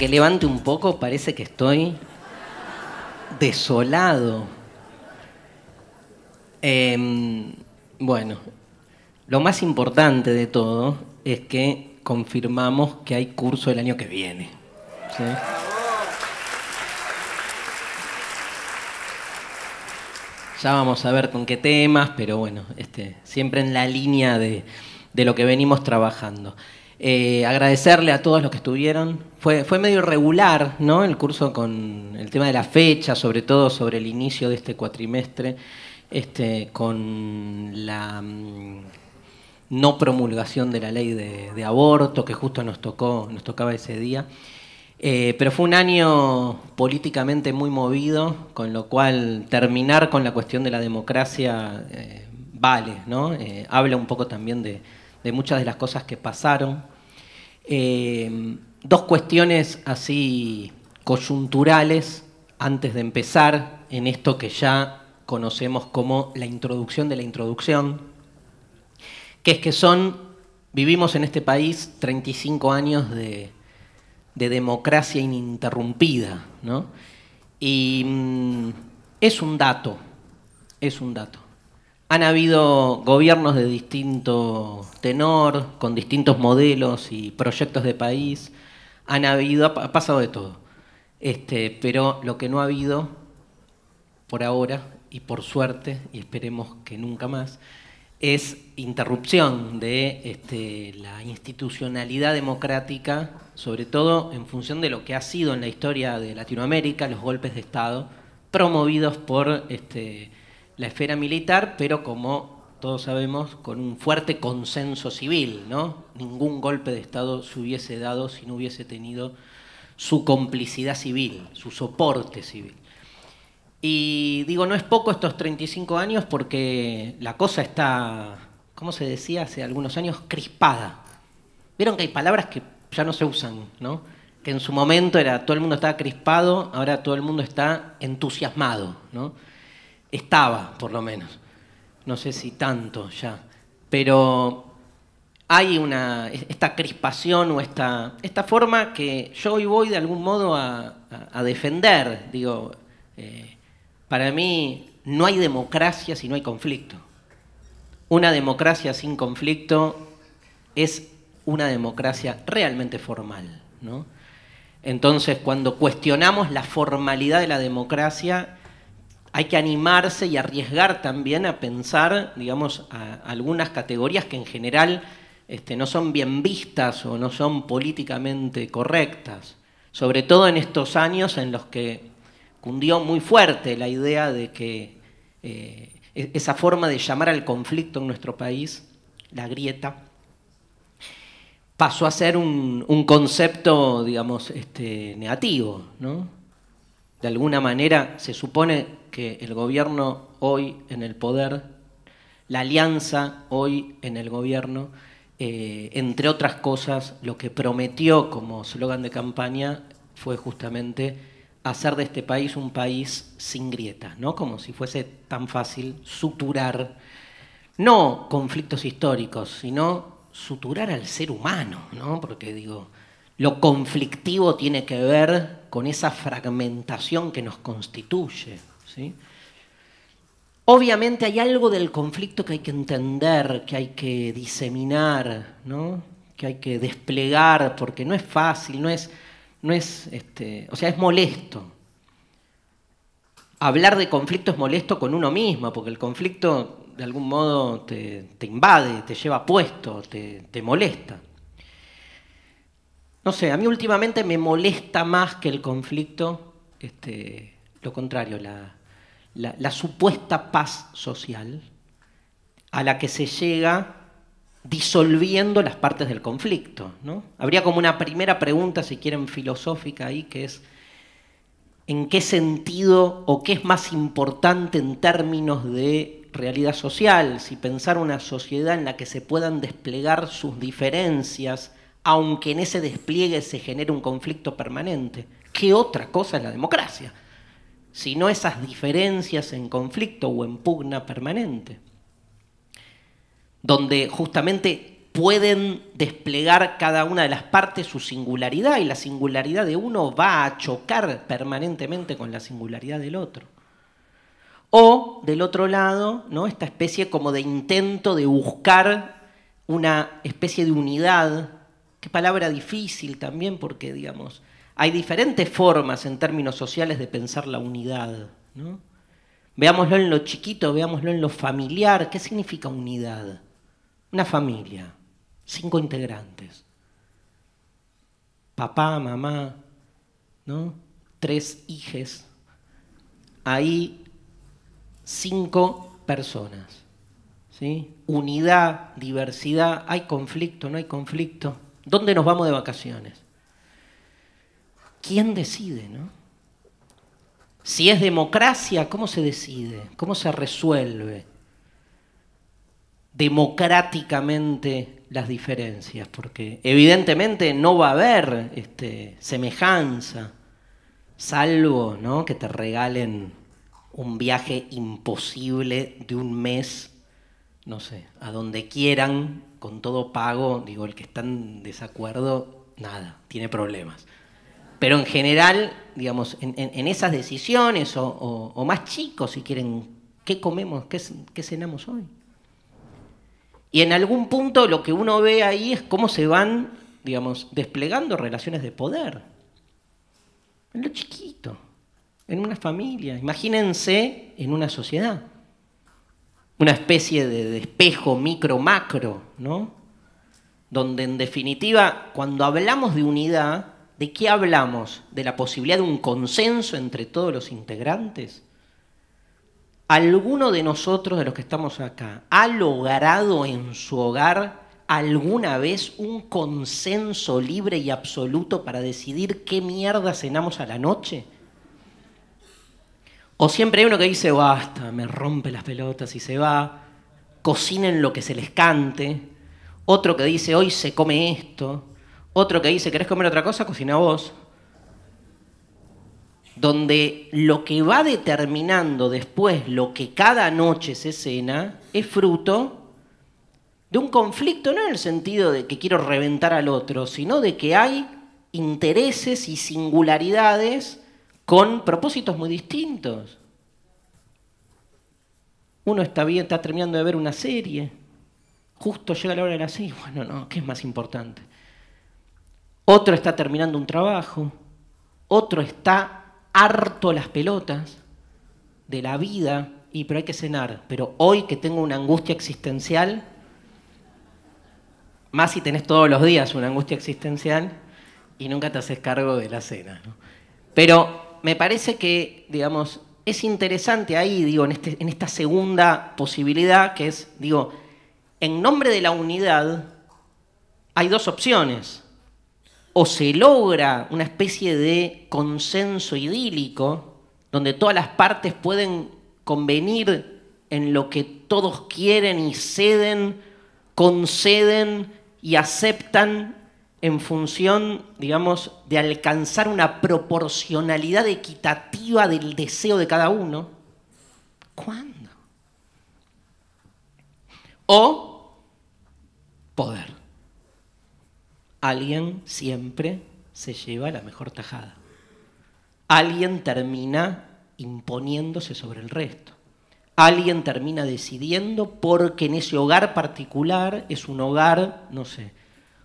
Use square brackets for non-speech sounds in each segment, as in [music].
que levante un poco parece que estoy desolado. Em, bueno, lo más importante de todo es que confirmamos que hay curso el año que viene. Ya vamos a ver con qué temas, pero bueno, este, siempre en la línea de, de lo que venimos trabajando. Eh, agradecerle a todos los que estuvieron. Fue, fue medio irregular ¿no? el curso con el tema de la fecha, sobre todo sobre el inicio de este cuatrimestre, este, con la mm, no promulgación de la ley de, aborto, que justo nos, tocó, nos tocaba ese día. Eh, pero fue un año políticamente muy movido, con lo cual terminar con la cuestión de la democracia eh, vale, ¿no? habla un poco también de, de muchas de las cosas que pasaron. Eh, dos cuestiones así coyunturales antes de empezar en esto que ya conocemos como la introducción de la introducción, que es que son, vivimos en este país 35 años de, de democracia ininterrumpida, ¿no? Y mm, es un dato, es un dato. Han habido gobiernos de distinto tenor, con distintos modelos y proyectos de país. Han habido, ha pasado de todo. Este, pero lo que no ha habido por ahora, y por suerte, y esperemos que nunca más, es interrupción de este, la institucionalidad democrática, sobre todo en función de lo que ha sido en la historia de Latinoamérica los golpes de Estado promovidos por este, la esfera militar, pero como todos sabemos, con un fuerte consenso civil, ¿no? Ningún golpe de Estado se hubiese dado si no hubiese tenido su complicidad civil, su soporte civil. Y digo, no es poco estos 35 años porque la cosa está, ¿cómo se decía hace algunos años? Crispada. Vieron que hay palabras que ya no se usan, ¿no? Que en su momento era todo el mundo estaba crispado, ahora todo el mundo está entusiasmado, ¿no? estaba, por lo menos. No sé si tanto ya. Pero hay una, esta crispación o esta, esta forma que yo hoy voy de algún modo a, defender. Digo, eh, para mí no hay democracia si no hay conflicto. Una democracia sin conflicto es una democracia realmente formal. ¿no? Entonces, cuando cuestionamos la formalidad de la democracia, hay que animarse y arriesgar también a pensar, digamos, a algunas categorías que en general este, no son bien vistas o no son políticamente correctas. Sobre todo en estos años en los que cundió muy fuerte la idea de que eh, e-, esa forma de llamar al conflicto en nuestro país, la grieta, pasó a ser un, concepto, digamos, este, negativo, ¿no? de alguna manera se supone que el gobierno hoy en el poder, la alianza hoy en el gobierno, eh, entre otras cosas, lo que prometió como eslogan de campaña fue justamente hacer de este país un país sin grietas, ¿no? Como si fuese tan fácil suturar, no conflictos históricos, sino suturar al ser humano, ¿no? Porque digo, lo conflictivo tiene que ver con esa fragmentación que nos constituye. ¿sí? Obviamente hay algo del conflicto que hay que entender, que hay que diseminar, ¿no? que hay que desplegar, porque no es fácil, no es, no es este, o sea, es molesto. Hablar de conflicto es molesto con uno mismo, porque el conflicto de algún modo te, invade, te lleva puesto, te molesta. No sé, a mí últimamente me molesta más que el conflicto, este, lo contrario, la, supuesta paz social a la que se llega disolviendo las partes del conflicto. ¿no? Habría como una primera pregunta, si quieren, filosófica ahí, que es, ¿en qué sentido o qué es más importante en términos de realidad social? Si pensar una sociedad en la que se puedan desplegar sus diferencias, aunque en ese despliegue se genere un conflicto permanente. ¿Qué otra cosa es la democracia? Sino esas diferencias en conflicto o en pugna permanente, donde justamente pueden desplegar cada una de las partes su singularidad y la singularidad de uno va a chocar permanentemente con la singularidad del otro. O, del otro lado, ¿no? esta especie como de intento de buscar una especie de unidad Qué palabra difícil también porque, digamos, hay diferentes formas en términos sociales de pensar la unidad. Veámoslo en lo chiquito, veámoslo en lo familiar. ¿Qué significa unidad? Una familia, cinco integrantes. Papá, mamá, ¿no? tres hijes. Ahí cinco personas. ¿sí? Unidad, diversidad, hay conflicto, no hay conflicto ¿Dónde nos vamos de vacaciones? ¿Quién decide, no? Si es democracia, ¿cómo se decide? ¿Cómo se resuelve democráticamente las diferencias? Porque evidentemente no va a haber este, semejanza, salvo que te regalen un viaje imposible de un mes no sé, a donde quieran, con todo pago, digo, el que está en desacuerdo, nada, tiene problemas. Pero en general, digamos, en, esas decisiones, o, más chicos, si quieren, ¿qué comemos? ¿Qué cenamos hoy? Y en algún punto lo que uno ve ahí es cómo se van, digamos, desplegando relaciones de poder. En lo chiquito, en una familia, imagínense en una sociedad una especie de, despejo micro-macro, ¿no? Donde en definitiva, cuando hablamos de unidad, ¿de qué hablamos? ¿De la posibilidad de un consenso entre todos los integrantes? ¿Alguno de nosotros, de los que estamos acá, ha logrado en su hogar alguna vez un consenso libre y absoluto para decidir qué mierda cenamos a la noche? O siempre hay uno que dice, basta, me rompe las pelotas y se va, cocinen lo que se les cante. Otro que dice, hoy se come esto. Otro que dice, ¿querés comer otra cosa? Cocina vos. Donde lo que va determinando después lo que cada noche se cena es fruto de un conflicto, no en el sentido de que quiero reventar al otro, sino de que hay intereses y singularidades con propósitos muy distintos. Uno está bien, está terminando de ver una serie, justo llega la hora de la serie, bueno, no, ¿qué es más importante? Otro está terminando un trabajo, otro está harto las pelotas de la vida, y pero hay que cenar, pero hoy que tengo una angustia existencial, más si tenés todos los días una angustia existencial y nunca te haces cargo de la cena. Pero me parece que, digamos, es interesante ahí, digo, este, en, esta segunda posibilidad, que es, digo, en nombre de la unidad hay dos opciones. O se logra una especie de consenso idílico, donde todas las partes pueden convenir en lo que todos quieren y ceden, conceden y aceptan en función, digamos, de alcanzar una proporcionalidad equitativa del deseo de cada uno? ¿Cuándo? O poder. Alguien siempre se lleva la mejor tajada. Alguien termina imponiéndose sobre el resto. Alguien termina decidiendo porque en ese hogar particular es un hogar, no sé,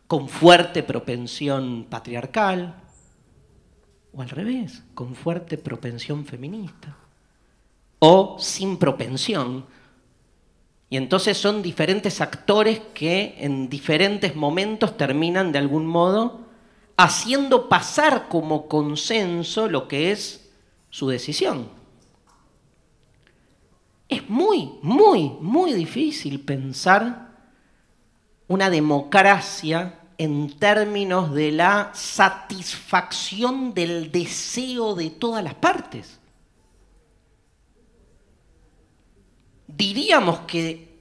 con fuerte propensión patriarcal, o al revés, con fuerte propensión feminista, o sin propensión. Y entonces son diferentes actores que en diferentes momentos terminan de algún modo haciendo pasar como consenso lo que es su decisión. Es muy, muy, muy difícil pensar una democracia en términos de la satisfacción del deseo de todas las partes. Diríamos que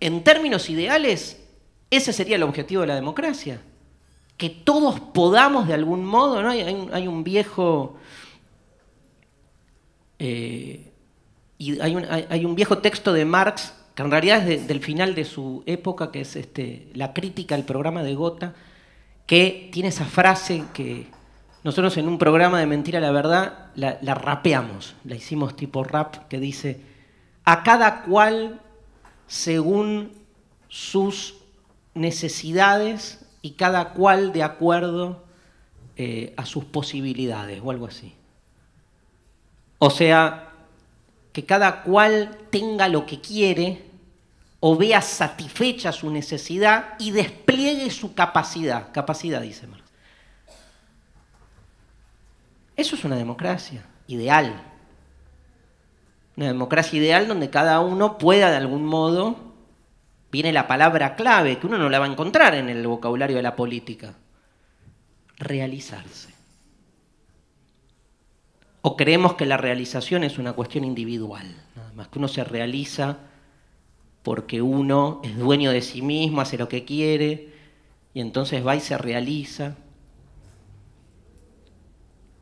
en términos ideales ese sería el objetivo de la democracia, que todos podamos de algún modo, hay, un viejo... Eh, hay un viejo texto de Marx que en realidad es del final de su época, que es este, la crítica al programa de Gota, que tiene esa frase que nosotros en un programa de Mentira la Verdad la, rapeamos, la hicimos tipo rap, que dice, a cada cual según sus necesidades y cada cual de acuerdo eh, a sus posibilidades o algo así. O sea, que cada cual tenga lo que quiere o vea satisfecha su necesidad y despliegue su capacidad. Capacidad, dice Marx. Eso es una democracia ideal. Una democracia ideal donde cada uno pueda de algún modo, viene la palabra clave, que uno no la va a encontrar en el vocabulario de la política, realizarse o creemos que la realización es una cuestión individual, nada más que uno se realiza porque uno es dueño de sí mismo, hace lo que quiere, y entonces va y se realiza.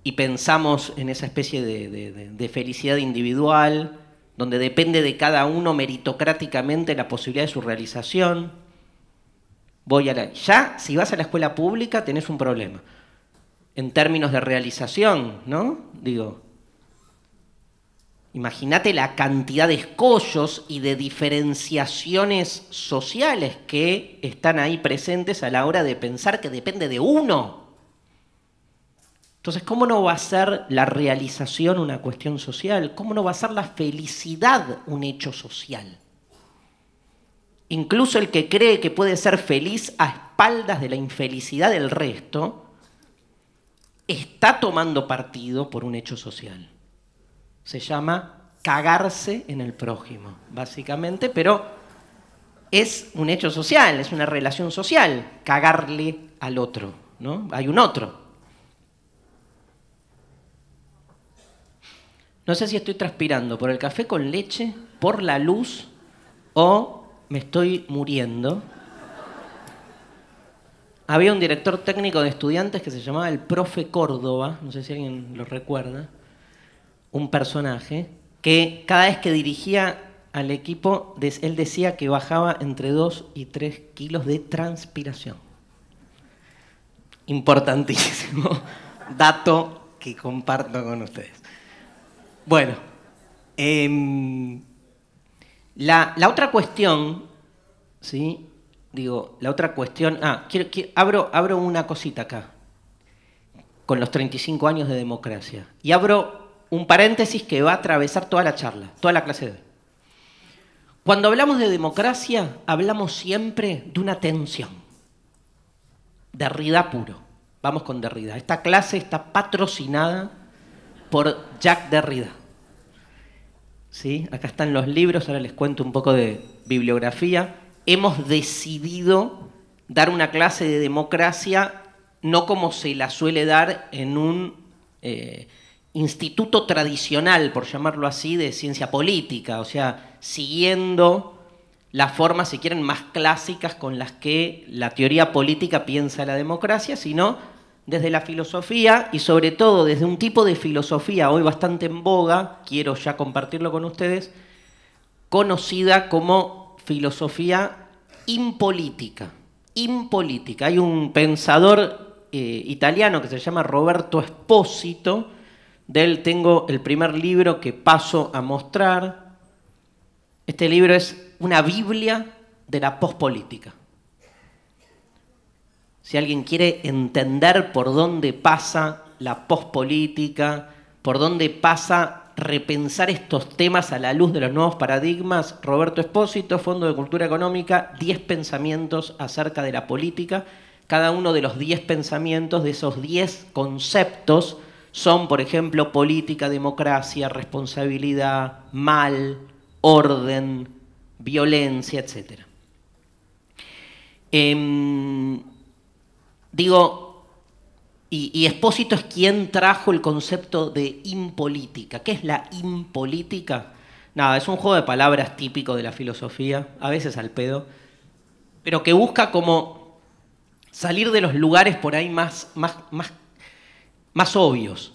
Y pensamos en esa especie de, felicidad individual, donde depende de cada uno meritocráticamente la posibilidad de su realización. Voy a la... Ya, si vas a la escuela pública, tenés un problema en términos de realización, ¿no? Digo, imagínate la cantidad de escollos y de diferenciaciones sociales que están ahí presentes a la hora de pensar que depende de uno. Entonces, ¿cómo no va a ser la realización una cuestión social? ¿Cómo no va a ser la felicidad un hecho social? Incluso el que cree que puede ser feliz a espaldas de la infelicidad del resto, está tomando partido por un hecho social. Se llama cagarse en el prójimo, básicamente, pero es un hecho social, es una relación social, cagarle al otro, ¿no? Hay un otro. No sé si estoy transpirando por el café con leche, por la luz o me estoy muriendo. Había un director técnico de estudiantes que se llamaba el profe Córdoba, no sé si alguien lo recuerda, un personaje que cada vez que dirigía al equipo, él decía que bajaba entre 2 y 3 kilos de transpiración. Importantísimo [laughs] dato que comparto con ustedes. Bueno, em, la, la, otra cuestión ¿sí? digo, la otra cuestión, ah, quiero, que abro, abro una cosita acá, con los 35 años de democracia, y abro un paréntesis que va a atravesar toda la charla, toda la clase de Cuando hablamos de democracia, hablamos siempre de una tensión, Derrida puro, vamos con Derrida. Esta clase está patrocinada por Jack Derrida. ¿Sí? Acá están los libros, ahora les cuento un poco de bibliografía hemos decidido dar una clase de democracia no como se la suele dar en un eh, instituto tradicional, por llamarlo así, de ciencia política, o sea, siguiendo las formas, si quieren, más clásicas con las que la teoría política piensa la democracia, sino desde la filosofía y sobre todo desde un tipo de filosofía hoy bastante en boga, quiero ya compartirlo con ustedes, conocida como filosofía impolítica. Impolítica. Hay un pensador eh, italiano que se llama Roberto Espósito. De él tengo el primer libro que paso a mostrar. Este libro es una Biblia de la pospolítica. Si alguien quiere entender por dónde pasa la pospolítica, por dónde pasa repensar estos temas a la luz de los nuevos paradigmas. Roberto Espósito, Fondo de Cultura Económica, 10 pensamientos acerca de la política. Cada uno de los 10 pensamientos, de esos 10 conceptos, son, por ejemplo, política, democracia, responsabilidad, mal, orden, violencia, etc. Em, digo, y, es quien trajo el concepto de impolítica. ¿Qué es la impolítica? Nada, es un juego de palabras típico de la filosofía, a veces al pedo, pero que busca como salir de los lugares por ahí más, más, más, más obvios.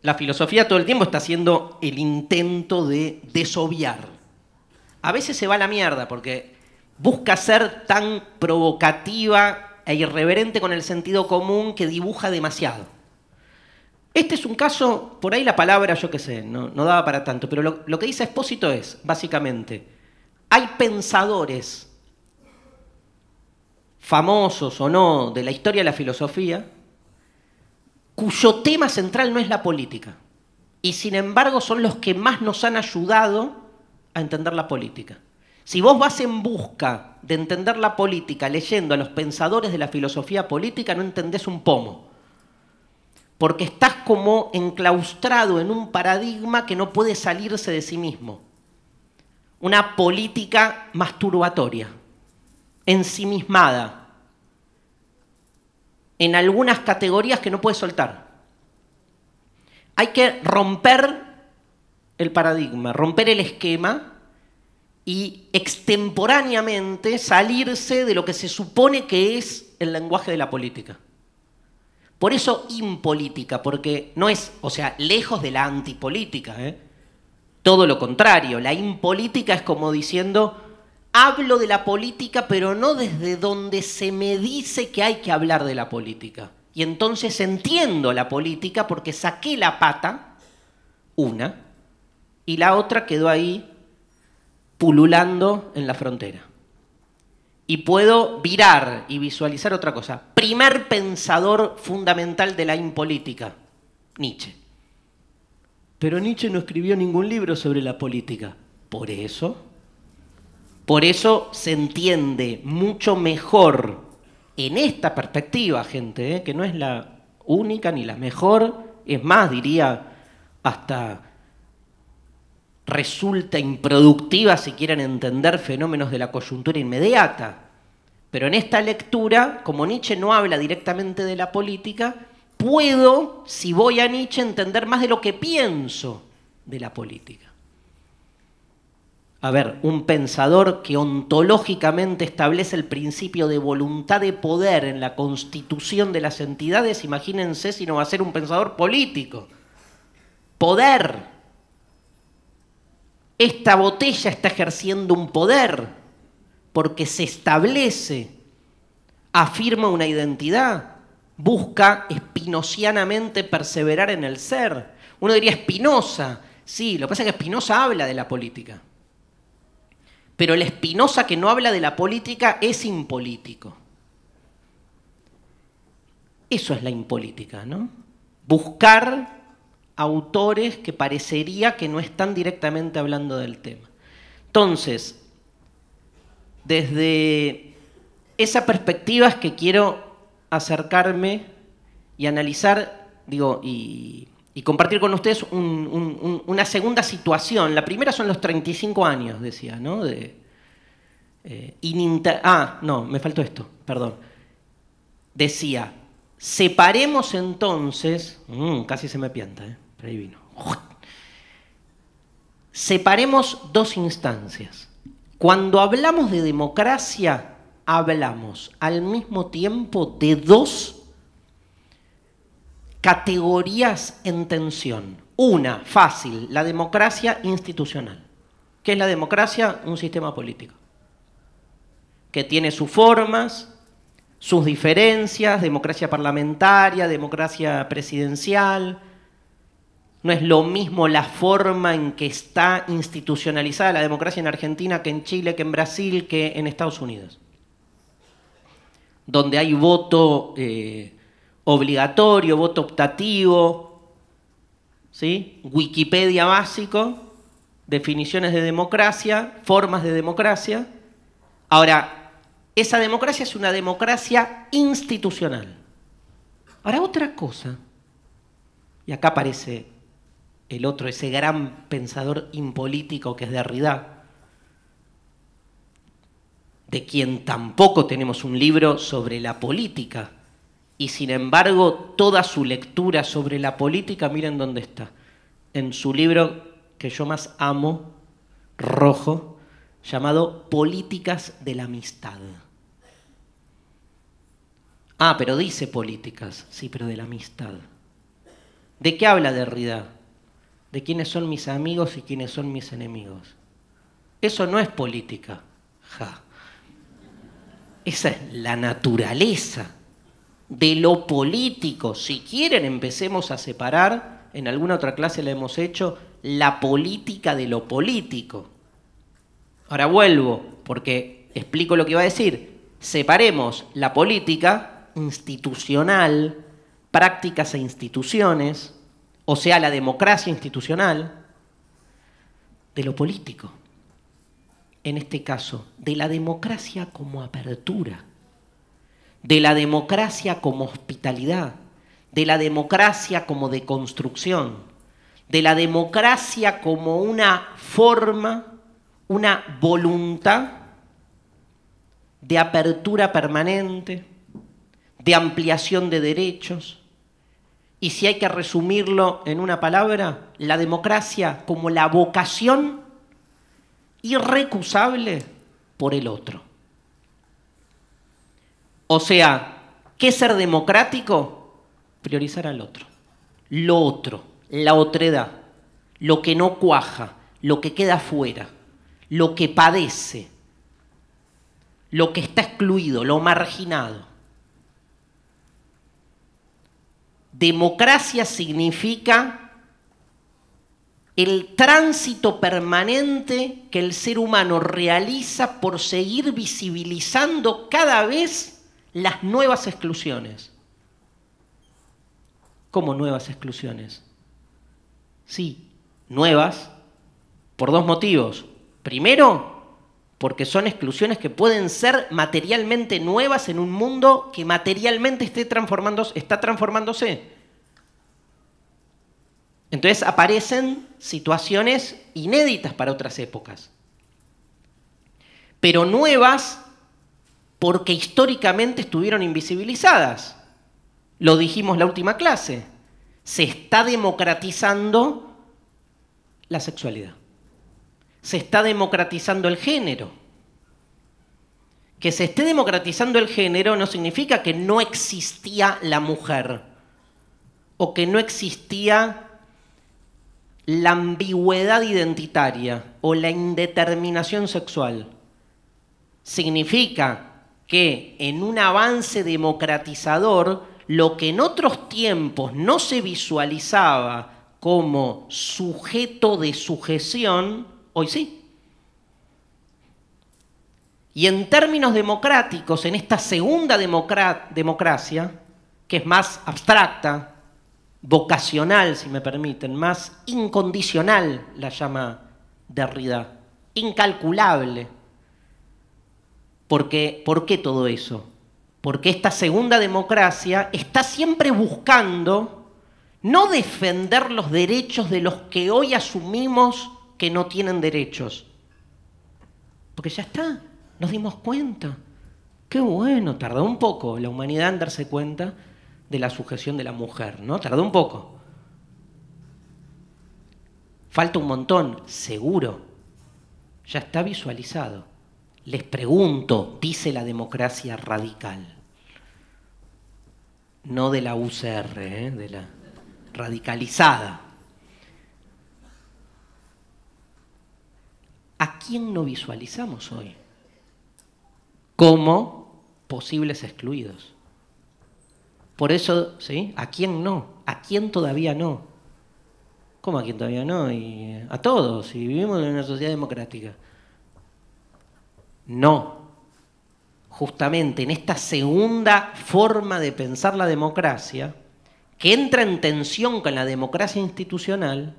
La filosofía todo el tiempo está haciendo el intento de desobviar. A veces se va a la mierda porque busca ser tan provocativa e irreverente con el sentido común que dibuja demasiado. Este es un caso, por ahí la palabra, yo qué sé, no, no, daba para tanto, pero lo, lo que dice Expósito es, básicamente, hay pensadores famosos o no de la historia de la filosofía cuyo tema central no es la política y sin embargo son los que más nos han ayudado a entender la política. Si vos vas en busca de entender la política leyendo a los pensadores de la filosofía política, no entendés un pomo. Porque estás como enclaustrado en un paradigma que no puede salirse de sí mismo. Una política masturbatoria, ensimismada, en algunas categorías que no puede soltar. Hay que romper el paradigma, romper el esquema y extemporáneamente salirse de lo que se supone que es el lenguaje de la política. Por eso impolítica, porque no es, o sea, lejos de la antipolítica, ¿eh? todo lo contrario, la impolítica es como diciendo, hablo de la política, pero no desde donde se me dice que hay que hablar de la política. Y entonces entiendo la política porque saqué la pata, una, y la otra quedó ahí pululando en la frontera. Y puedo virar y visualizar otra cosa. Primer pensador fundamental de la impolítica, Nietzsche. Pero Nietzsche no escribió ningún libro sobre la política. Por eso, por eso se entiende mucho mejor en esta perspectiva, gente, ¿eh? que no es la única ni la mejor, es más, diría, hasta resulta improductiva si quieren entender fenómenos de la coyuntura inmediata. Pero en esta lectura, como Nietzsche no habla directamente de la política, puedo, si voy a Nietzsche, entender más de lo que pienso de la política. A ver, un pensador que ontológicamente establece el principio de voluntad de poder en la constitución de las entidades, imagínense si no va a ser un pensador político. Poder, esta botella está ejerciendo un poder porque se establece, afirma una identidad, busca espinosianamente perseverar en el ser. Uno diría Espinosa, sí, lo que pasa es que Espinosa habla de la política. Pero el Espinosa que no habla de la política es impolítico. Eso es la impolítica, ¿no? Buscar autores que parecería que no están directamente hablando del tema. Entonces, desde esa perspectiva es que quiero acercarme y analizar, digo, y, compartir con ustedes una segunda situación. La primera son los 35 años, decía, ¿no? Eh, ah, no, me faltó esto, perdón. Decía, separemos entonces, mm, casi se me pianta, ¿eh? Separemos dos instancias. Cuando hablamos de democracia, hablamos al mismo tiempo de dos categorías en tensión. Una, fácil, la democracia institucional. ¿Qué es la democracia? Un sistema político. Que tiene sus formas, sus diferencias, democracia parlamentaria, democracia presidencial, no es lo mismo la forma en que está institucionalizada la democracia en Argentina que en Chile, que en Brasil, que en Estados Unidos. Donde hay voto eh, obligatorio, voto optativo, Wikipedia básico, definiciones de democracia, formas de democracia. Ahora, esa democracia es una democracia institucional. Ahora, otra cosa, y acá aparece el otro, ese gran pensador impolítico que es Derrida, de quien tampoco tenemos un libro sobre la política, y sin embargo toda su lectura sobre la política, miren dónde está, en su libro que yo más amo, rojo, llamado Políticas de la Amistad. Ah, pero dice políticas, sí, pero de la amistad. ¿De qué habla Derrida? de quiénes son mis amigos y quiénes son mis enemigos. Eso no es política. Esa es la naturaleza de lo político. Si quieren, empecemos a separar, en alguna otra clase la hemos hecho, la política de lo político. Ahora vuelvo, porque explico lo que iba a decir. Separemos la política institucional, prácticas e instituciones, o sea, la democracia institucional, de lo político, en este caso, de la democracia como apertura, de la democracia como hospitalidad, de la democracia como deconstrucción, de la democracia como una forma, una voluntad de apertura permanente, de ampliación de derechos, y si hay que resumirlo en una palabra, la democracia como la vocación irrecusable por el otro. O sea, ¿qué ser democrático? Priorizar al otro. Lo otro, la otredad, lo que no cuaja, lo que queda fuera, lo que padece, lo que está excluido, lo marginado. Democracia significa el tránsito permanente que el ser humano realiza por seguir visibilizando cada vez las nuevas exclusiones. ¿Cómo nuevas exclusiones? Sí, nuevas por dos motivos. Primero, porque son exclusiones que pueden ser materialmente nuevas en un mundo que materialmente esté transformándose, está transformándose. Entonces aparecen situaciones inéditas para otras épocas, pero nuevas porque históricamente estuvieron invisibilizadas. Lo dijimos la última clase. Se está democratizando la sexualidad. Se está democratizando el género. Que se esté democratizando el género no significa que no existía la mujer o que no existía la ambigüedad identitaria o la indeterminación sexual significa que en un avance democratizador, lo que en otros tiempos no se visualizaba como sujeto de sujeción, hoy sí. Y en términos democráticos, en esta segunda democracia, que es más abstracta, vocacional, si me permiten, más incondicional, la llama Derrida, incalculable. ¿Por qué todo eso? Porque esta segunda democracia está siempre buscando no defender los derechos de los que hoy asumimos que no tienen derechos. Porque ya está, nos dimos cuenta. Qué bueno, tardó un poco la humanidad en darse cuenta de la sujeción de la mujer, ¿no? Tardó un poco. Falta un montón, seguro. Ya está visualizado. Les pregunto, dice la democracia radical. No de la UCR, ¿eh? de la radicalizada. ¿A quién no visualizamos hoy? Como posibles excluidos. Por eso, ¿sí? ¿A quién no? ¿A quién todavía no? ¿Cómo a quién todavía no? Y eh, a todos, y vivimos en una sociedad democrática. No. Justamente en esta segunda forma de pensar la democracia, que entra en tensión con la democracia institucional,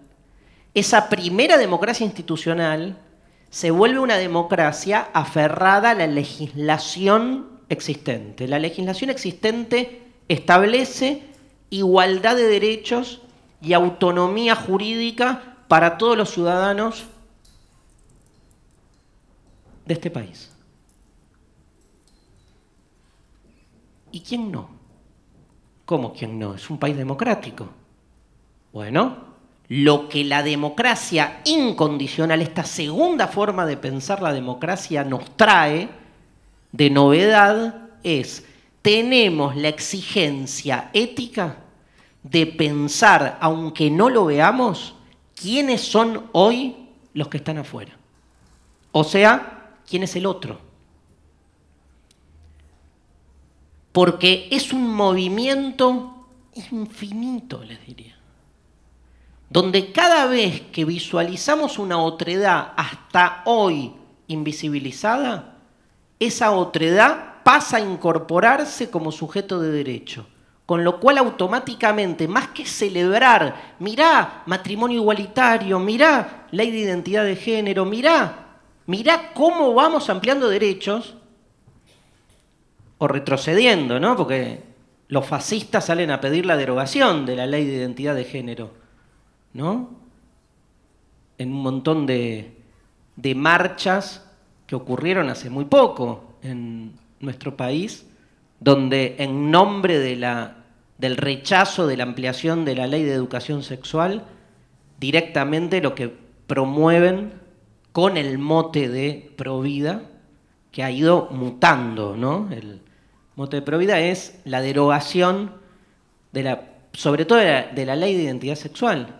esa primera democracia institucional se vuelve una democracia aferrada a la legislación existente. La legislación existente establece igualdad de derechos y autonomía jurídica para todos los ciudadanos de este país. ¿Y quién no? ¿Cómo quién no? Es un país democrático. Bueno, lo que la democracia incondicional, esta segunda forma de pensar la democracia nos trae de novedad es tenemos la exigencia ética de pensar, aunque no lo veamos, quiénes son hoy los que están afuera. O sea, quién es el otro. Porque es un movimiento infinito, les diría. Donde cada vez que visualizamos una otredad hasta hoy invisibilizada, esa otredad pasa a incorporarse como sujeto de derecho. Con lo cual automáticamente, más que celebrar, mirá matrimonio igualitario, mirá ley de identidad de género, mirá, mirá cómo vamos ampliando derechos, o retrocediendo, ¿no? Porque los fascistas salen a pedir la derogación de la ley de identidad de género, ¿no? En un montón de, de marchas que ocurrieron hace muy poco en, nuestro país, donde en nombre de la, del rechazo de la ampliación de la ley de educación sexual, directamente lo que promueven con el mote de provida, que ha ido mutando, ¿no? El mote de provida es la derogación de la, sobre todo de la, de la ley de identidad sexual,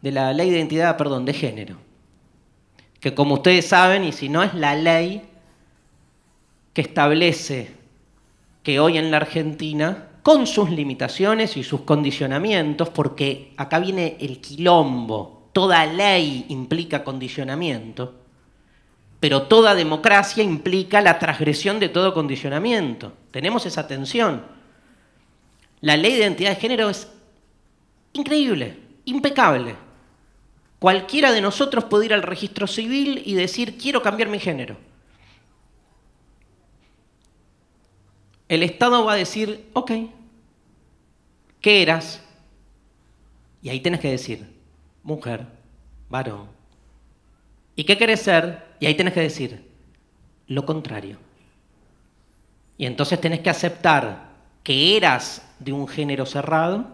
de la ley de identidad, perdón, de género. Que como ustedes saben, y si no es la ley, que establece que hoy en la Argentina, con sus limitaciones y sus condicionamientos, porque acá viene el quilombo, toda ley implica condicionamiento, pero toda democracia implica la transgresión de todo condicionamiento. Tenemos esa tensión. La ley de identidad de género es increíble, impecable. Cualquiera de nosotros puede ir al registro civil y decir, quiero cambiar mi género el Estado va a decir, ok, ¿qué eras? Y ahí tienes que decir, mujer, varón. ¿Y qué querés ser? Y ahí tienes que decir, lo contrario. Y entonces tenés que aceptar que eras de un género cerrado,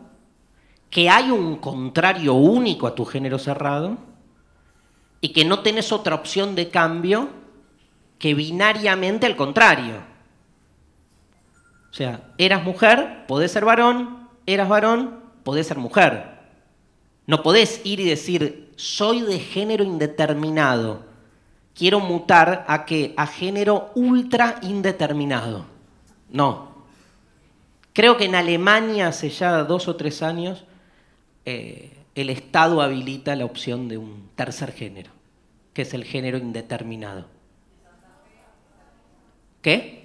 que hay un contrario único a tu género cerrado y que no tenés otra opción de cambio que binariamente el contrario. O sea, eras mujer, podés ser varón, eras varón, podés ser mujer. No podés ir y decir, soy de género indeterminado. Quiero mutar a que a género ultra indeterminado. No. Creo que en Alemania hace ya dos o tres años eh, el Estado habilita la opción de un tercer género, que es el género indeterminado. ¿Qué?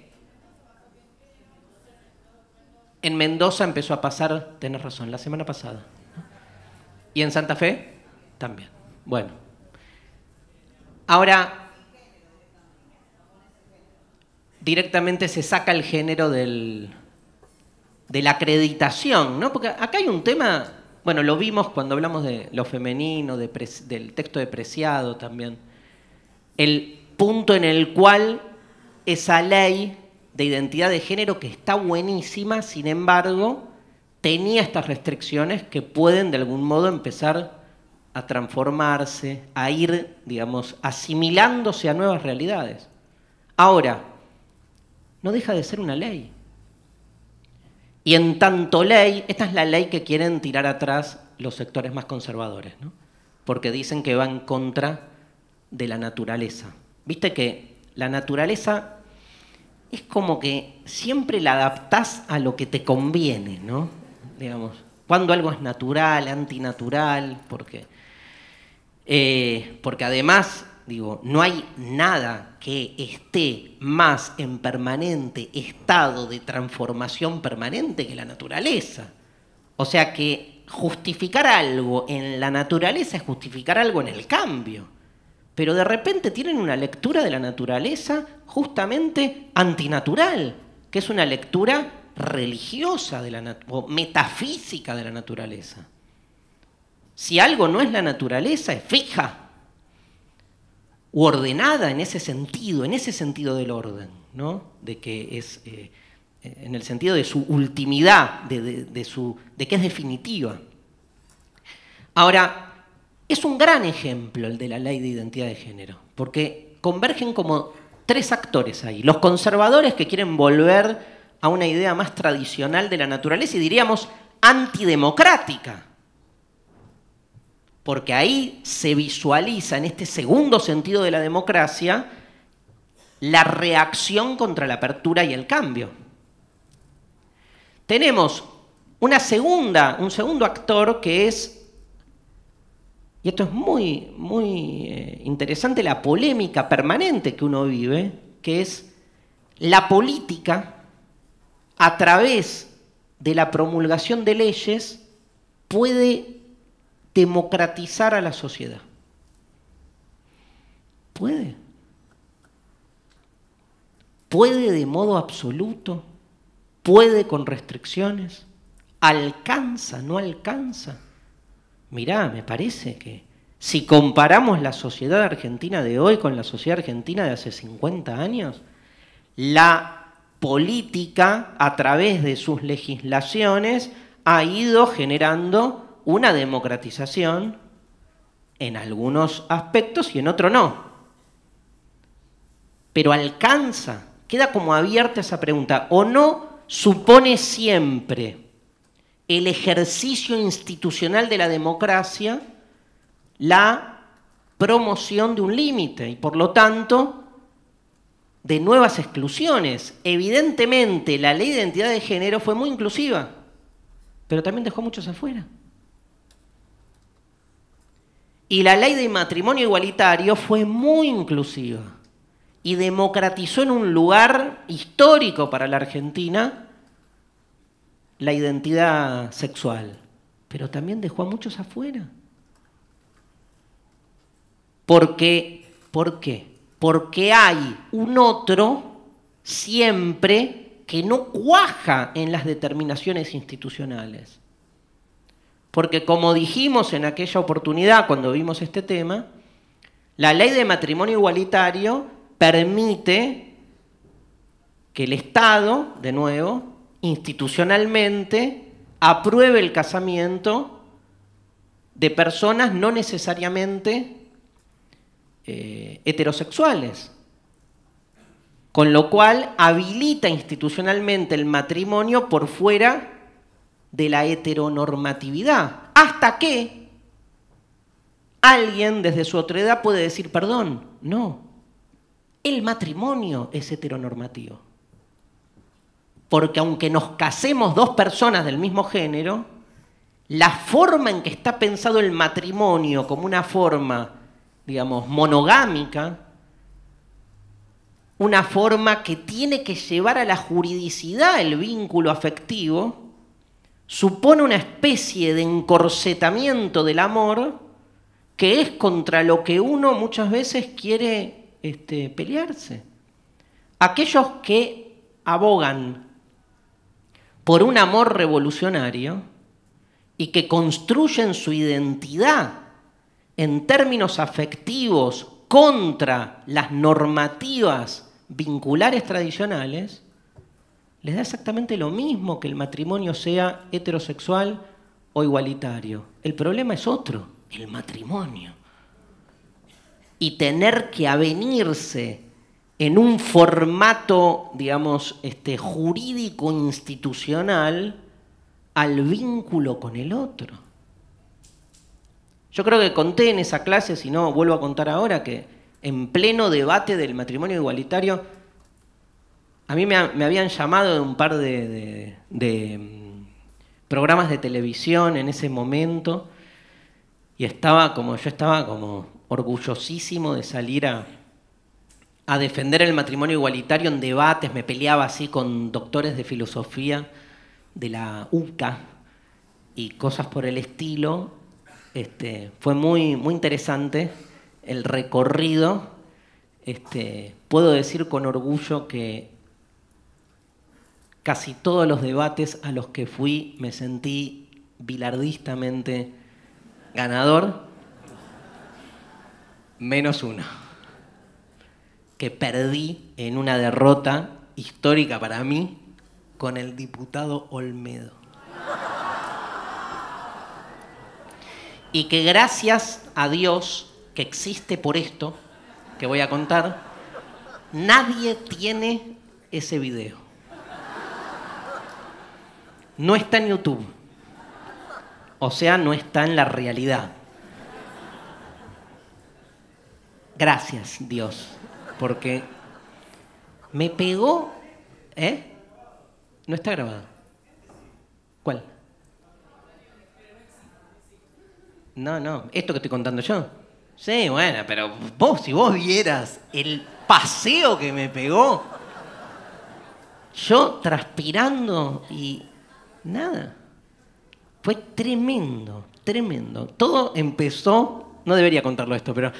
En Mendoza empezó a pasar, tenés razón, la semana pasada. Y en Santa Fe también. Bueno. Ahora, directamente se saca el género del, de la acreditación, ¿no? Porque acá hay un tema, bueno, lo vimos cuando hablamos de lo femenino, del texto de Preciado también, el punto en el cual esa ley de identidad de género que está buenísima, sin embargo, tenía estas restricciones que pueden de algún modo empezar a transformarse, a ir, digamos, asimilándose a nuevas realidades. Ahora, no deja de ser una ley. Y en tanto ley, esta es la ley que quieren tirar atrás los sectores más conservadores, porque dicen que va en contra de la naturaleza. Viste que la naturaleza es como que siempre la adaptás a lo que te conviene, ¿no? Digamos, cuando algo es natural, antinatural, porque, eh, porque además, digo, no hay nada que esté más en permanente estado de transformación permanente que la naturaleza. O sea que justificar algo en la naturaleza es justificar algo en el cambio pero de repente tienen una lectura de la naturaleza justamente antinatural, que es una lectura religiosa de la o metafísica de la naturaleza. Si algo no es la naturaleza, es fija u ordenada en ese sentido, en ese sentido del orden, De que es eh, en el sentido de su ultimidad, de, de que es definitiva. Ahora, es un gran ejemplo el de la ley de identidad de género, porque convergen como tres actores ahí. Los conservadores que quieren volver a una idea más tradicional de la naturaleza y diríamos antidemocrática, porque ahí se visualiza en este segundo sentido de la democracia la reacción contra la apertura y el cambio. Tenemos una segunda, un segundo actor que es y esto es muy, muy eh, interesante, la polémica permanente que uno vive, que es la política a través de la promulgación de leyes puede democratizar a la sociedad. Puede. Puede de modo absoluto, puede con restricciones, alcanza, no alcanza mirá, me parece que si comparamos la sociedad argentina de hoy con la sociedad argentina de hace 50 años, la política a través de sus legislaciones ha ido generando una democratización en algunos aspectos y en otro no. Pero alcanza, queda como abierta esa pregunta, o no supone siempre el ejercicio institucional de la democracia la promoción de un límite y por lo tanto de nuevas exclusiones. Evidentemente la ley de identidad de género fue muy inclusiva, pero también dejó muchos afuera. Y la ley de matrimonio igualitario fue muy inclusiva y democratizó en un lugar histórico para la Argentina la identidad sexual, pero también dejó a muchos afuera. Porque, ¿Por qué? Porque hay un otro siempre que no cuaja en las determinaciones institucionales. Porque como dijimos en aquella oportunidad cuando vimos este tema, la ley de matrimonio igualitario permite que el Estado, de nuevo, institucionalmente apruebe el casamiento de personas no necesariamente eh, heterosexuales, con lo cual habilita institucionalmente el matrimonio por fuera de la heteronormatividad, hasta que alguien desde su otra edad puede decir, perdón, no, el matrimonio es heteronormativo porque aunque nos casemos dos personas del mismo género, la forma en que está pensado el matrimonio como una forma, digamos, monogámica, una forma que tiene que llevar a la juridicidad el vínculo afectivo, supone una especie de encorsetamiento del amor que es contra lo que uno muchas veces quiere este, pelearse. Aquellos que abogan por un amor revolucionario y que construyen su identidad en términos afectivos contra las normativas vinculares tradicionales, les da exactamente lo mismo que el matrimonio sea heterosexual o igualitario. El problema es otro, el matrimonio. Y tener que avenirse en un formato, digamos, este, jurídico institucional al vínculo con el otro. Yo creo que conté en esa clase, si no vuelvo a contar ahora, que en pleno debate del matrimonio igualitario, a mí me, habían llamado de un par de, de mm, programas de televisión en ese momento y estaba como, yo estaba como orgullosísimo de salir a, a defender el matrimonio igualitario en debates, me peleaba así con doctores de filosofía de la UCA y cosas por el estilo. Este, fue muy, muy interesante el recorrido. Este, puedo decir con orgullo que casi todos los debates a los que fui me sentí bilardistamente ganador, menos uno que perdí en una derrota histórica para mí con el diputado Olmedo. Y que gracias a Dios que existe por esto que voy a contar, nadie tiene ese video. No está en YouTube. O sea, no está en la realidad. Gracias, Dios porque me pegó, ¿eh? No está grabado. ¿Cuál? No, no, esto que estoy contando yo. Sí, bueno, pero vos, si vos vieras el paseo que me pegó, yo transpirando y nada. Fue tremendo, tremendo. Todo empezó, no debería contarlo esto, pero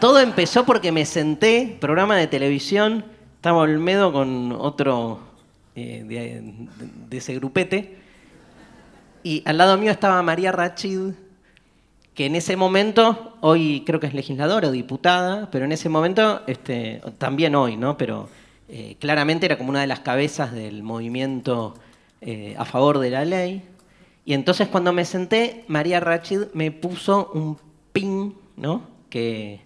todo empezó porque me senté, programa de televisión, estaba Olmedo con otro eh, de, ese grupete, y al lado mío estaba María Rachid, que en ese momento, hoy creo que es legisladora o diputada, pero en ese momento, este, también hoy, ¿no? Pero eh, claramente era como una de las cabezas del movimiento eh, a favor de la ley. Y entonces cuando me senté, María Rachid me puso un pin, ¿no? Que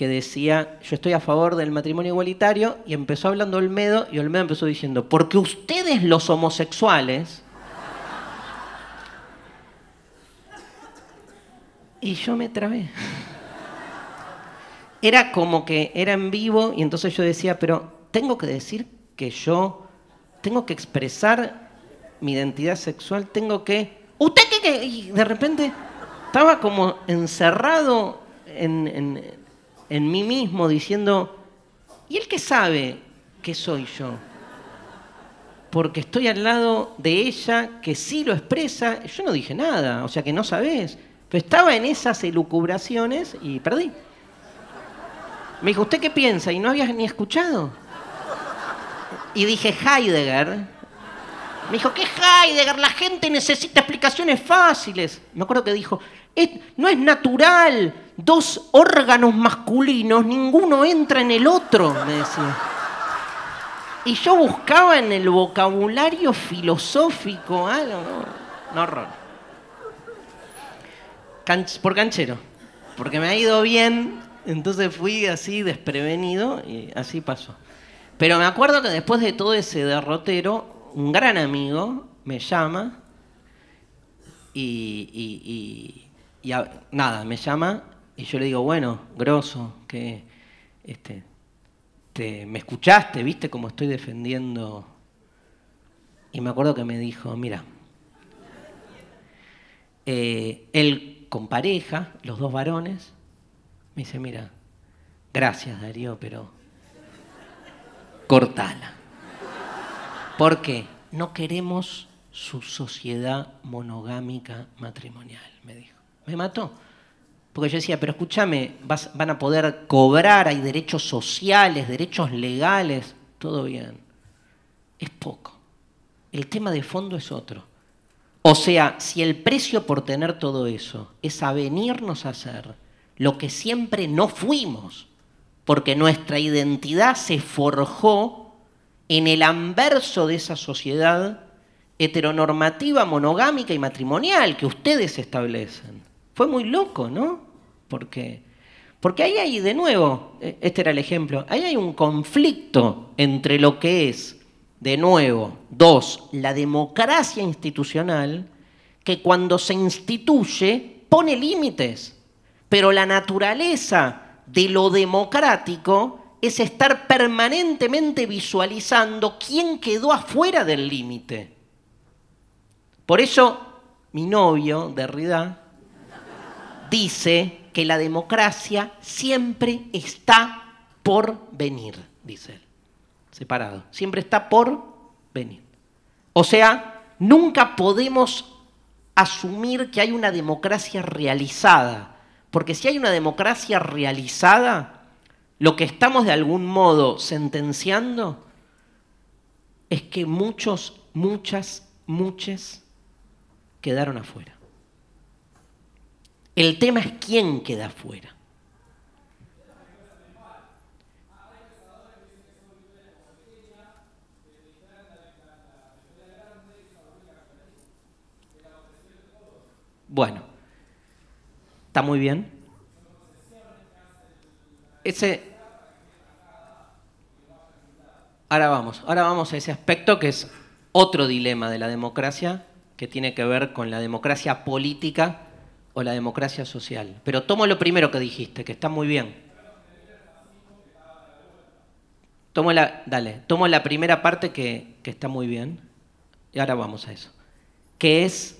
que decía, yo estoy a favor del matrimonio igualitario, y empezó hablando Olmedo, y Olmedo empezó diciendo, porque ustedes los homosexuales... Y yo me trabé. Era como que era en vivo y entonces yo decía, pero tengo que decir que yo, tengo que expresar mi identidad sexual, tengo que... ¿Usted qué? Y de repente estaba como encerrado en en mí mismo diciendo, ¿y él qué sabe que soy yo? Porque estoy al lado de ella que sí lo expresa, yo no dije nada, o sea que no sabés. Pero estaba en esas elucubraciones y perdí. Me dijo, ¿usted qué piensa? Y no habías ni escuchado. Y dije, Heidegger, me dijo, ¿qué Heidegger? La gente necesita explicaciones fáciles. Me acuerdo que dijo, no es natural, dos órganos masculinos, ninguno entra en el otro, me decía. Y yo buscaba en el vocabulario filosófico algo. No, horror. por canchero. Porque me ha ido bien, entonces fui así desprevenido y así pasó. Pero me acuerdo que después de todo ese derrotero, un gran amigo me llama y, nada, me llama y yo le digo, bueno, grosso, que este, me escuchaste, viste cómo estoy defendiendo. Y me acuerdo que me dijo, mira, eh, él con pareja, los dos varones, me dice, mira, gracias Darío, pero cortala. Porque no queremos su sociedad monogámica matrimonial, me dijo. Me mató. Porque yo decía, pero escúchame, van a poder cobrar, hay derechos sociales, derechos legales, todo bien. Es poco. El tema de fondo es otro. O sea, si el precio por tener todo eso es avenirnos a hacer lo que siempre no fuimos, porque nuestra identidad se forjó en el anverso de esa sociedad heteronormativa, monogámica y matrimonial que ustedes establecen. Fue muy loco, ¿no? Porque, porque ahí hay, de nuevo, este era el ejemplo, ahí hay un conflicto entre lo que es, de nuevo, dos, la democracia institucional, que cuando se instituye pone límites, pero la naturaleza de lo democrático es estar permanentemente visualizando quién quedó afuera del límite. Por eso mi novio, Derrida, dice que la democracia siempre está por venir, dice él, separado, siempre está por venir. O sea, nunca podemos asumir que hay una democracia realizada, porque si hay una democracia realizada, lo que estamos de algún modo sentenciando es que muchos, muchas, muchas quedaron afuera. El tema es quién queda afuera. Bueno, está muy bien. Ese, Ahora vamos, ahora vamos a ese aspecto que es otro dilema de la democracia, que tiene que ver con la democracia política o la democracia social. Pero tomo lo primero que dijiste, que está muy bien. Tomo la, dale, tomo la primera parte que, que está muy bien, y ahora vamos a eso, que es,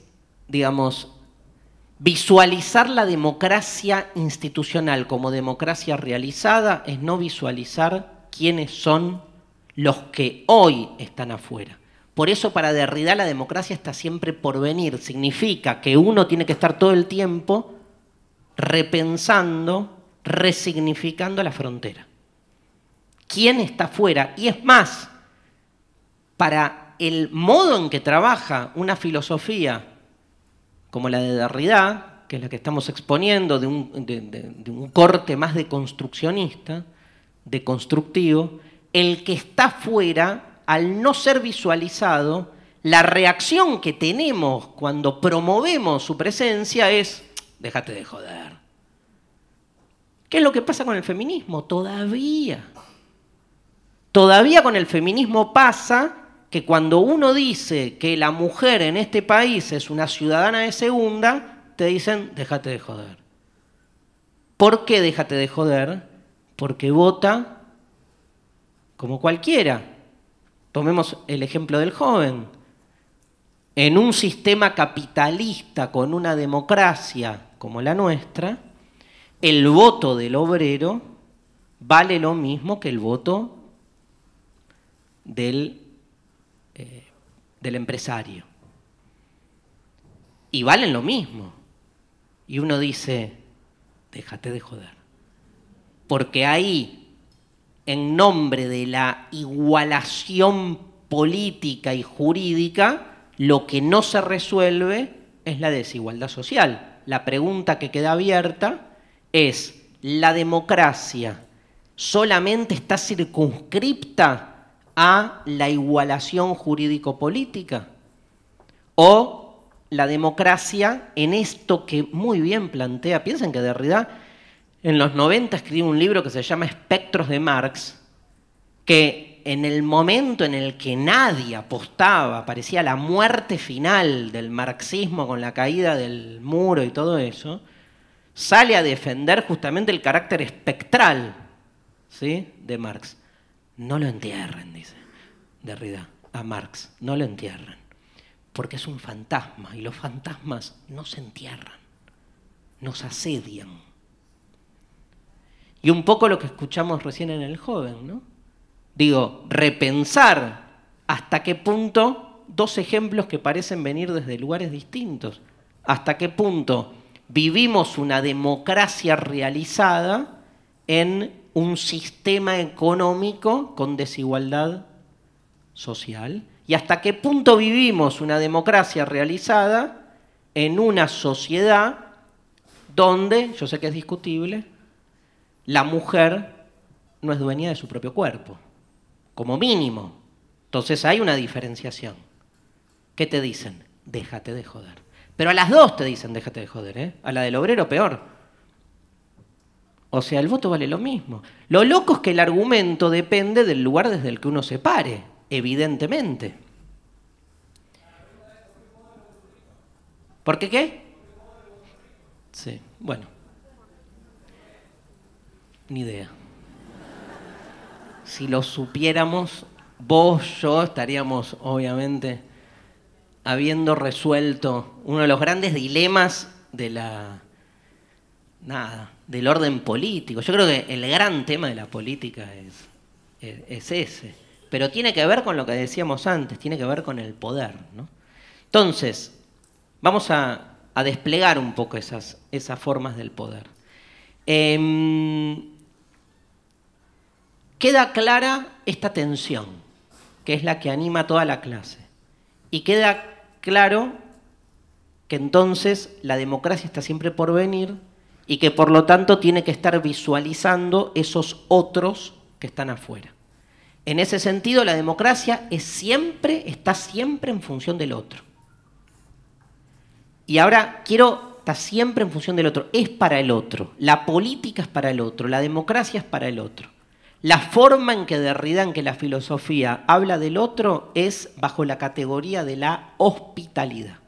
digamos, Visualizar la democracia institucional como democracia realizada es no visualizar quiénes son los que hoy están afuera. Por eso para Derrida la democracia está siempre por venir. Significa que uno tiene que estar todo el tiempo repensando, resignificando la frontera. ¿Quién está afuera? Y es más, para el modo en que trabaja una filosofía como la de Derrida, que es la que estamos exponiendo, de un, corte más deconstruccionista, deconstructivo, constructivo, el que está fuera, al no ser visualizado, la reacción que tenemos cuando promovemos su presencia es, déjate de joder. ¿Qué es lo que pasa con el feminismo? Todavía. Todavía con el feminismo pasa que cuando uno dice que la mujer en este país es una ciudadana de segunda, te dicen, déjate de joder. ¿Por qué déjate de joder? Porque vota como cualquiera. Tomemos el ejemplo del joven. En un sistema capitalista con una democracia como la nuestra, el voto del obrero vale lo mismo que el voto del, eh, del empresario. Y valen lo mismo. Y uno dice, déjate de joder. Porque ahí en nombre de la igualación política y jurídica, lo que no se resuelve es la desigualdad social. La pregunta que queda abierta es, ¿la democracia solamente está circunscripta a la igualación jurídico-política? ¿O la democracia en esto que muy bien plantea, piensen que Derrida en los 90 escribí un libro que se llama Espectros de Marx, que en el momento en el que nadie apostaba, parecía la muerte final del marxismo con la caída del muro y todo eso, sale a defender justamente el carácter espectral ¿sí? de Marx. No lo entierren, dice Derrida, a Marx, no lo entierren, porque es un fantasma y los fantasmas no se entierran, nos asedian. Y un poco lo que escuchamos recién en el joven, ¿no? Digo, repensar hasta qué punto dos ejemplos que parecen venir desde lugares distintos, hasta qué punto vivimos una democracia realizada en un sistema económico con desigualdad social y hasta qué punto vivimos una democracia realizada en una sociedad donde, yo sé que es discutible, la mujer no es dueña de su propio cuerpo, como mínimo. Entonces hay una diferenciación. ¿Qué te dicen? Déjate de joder. Pero a las dos te dicen, déjate de joder, ¿eh? A la del obrero peor. O sea, el voto vale lo mismo. Lo loco es que el argumento depende del lugar desde el que uno se pare, evidentemente. ¿Por qué qué? Sí, bueno. Ni idea. Si lo supiéramos, vos, yo estaríamos, obviamente, habiendo resuelto uno de los grandes dilemas de la. Nada, del orden político. Yo creo que el gran tema de la política es, ese. Pero tiene que ver con lo que decíamos antes, tiene que ver con el poder. Entonces, vamos a, desplegar un poco esas, formas del poder. Em, queda clara esta tensión, que es la que anima toda la clase. Y queda claro que entonces la democracia está siempre por venir y que por lo tanto tiene que estar visualizando esos otros que están afuera. En ese sentido, la democracia es siempre, está siempre en función del otro. Y ahora quiero, está siempre en función del otro, es para el otro, la política es para el otro, la democracia es para el otro. La forma en que Derrida, en que la filosofía habla del otro, es bajo la categoría de la hospitalidad.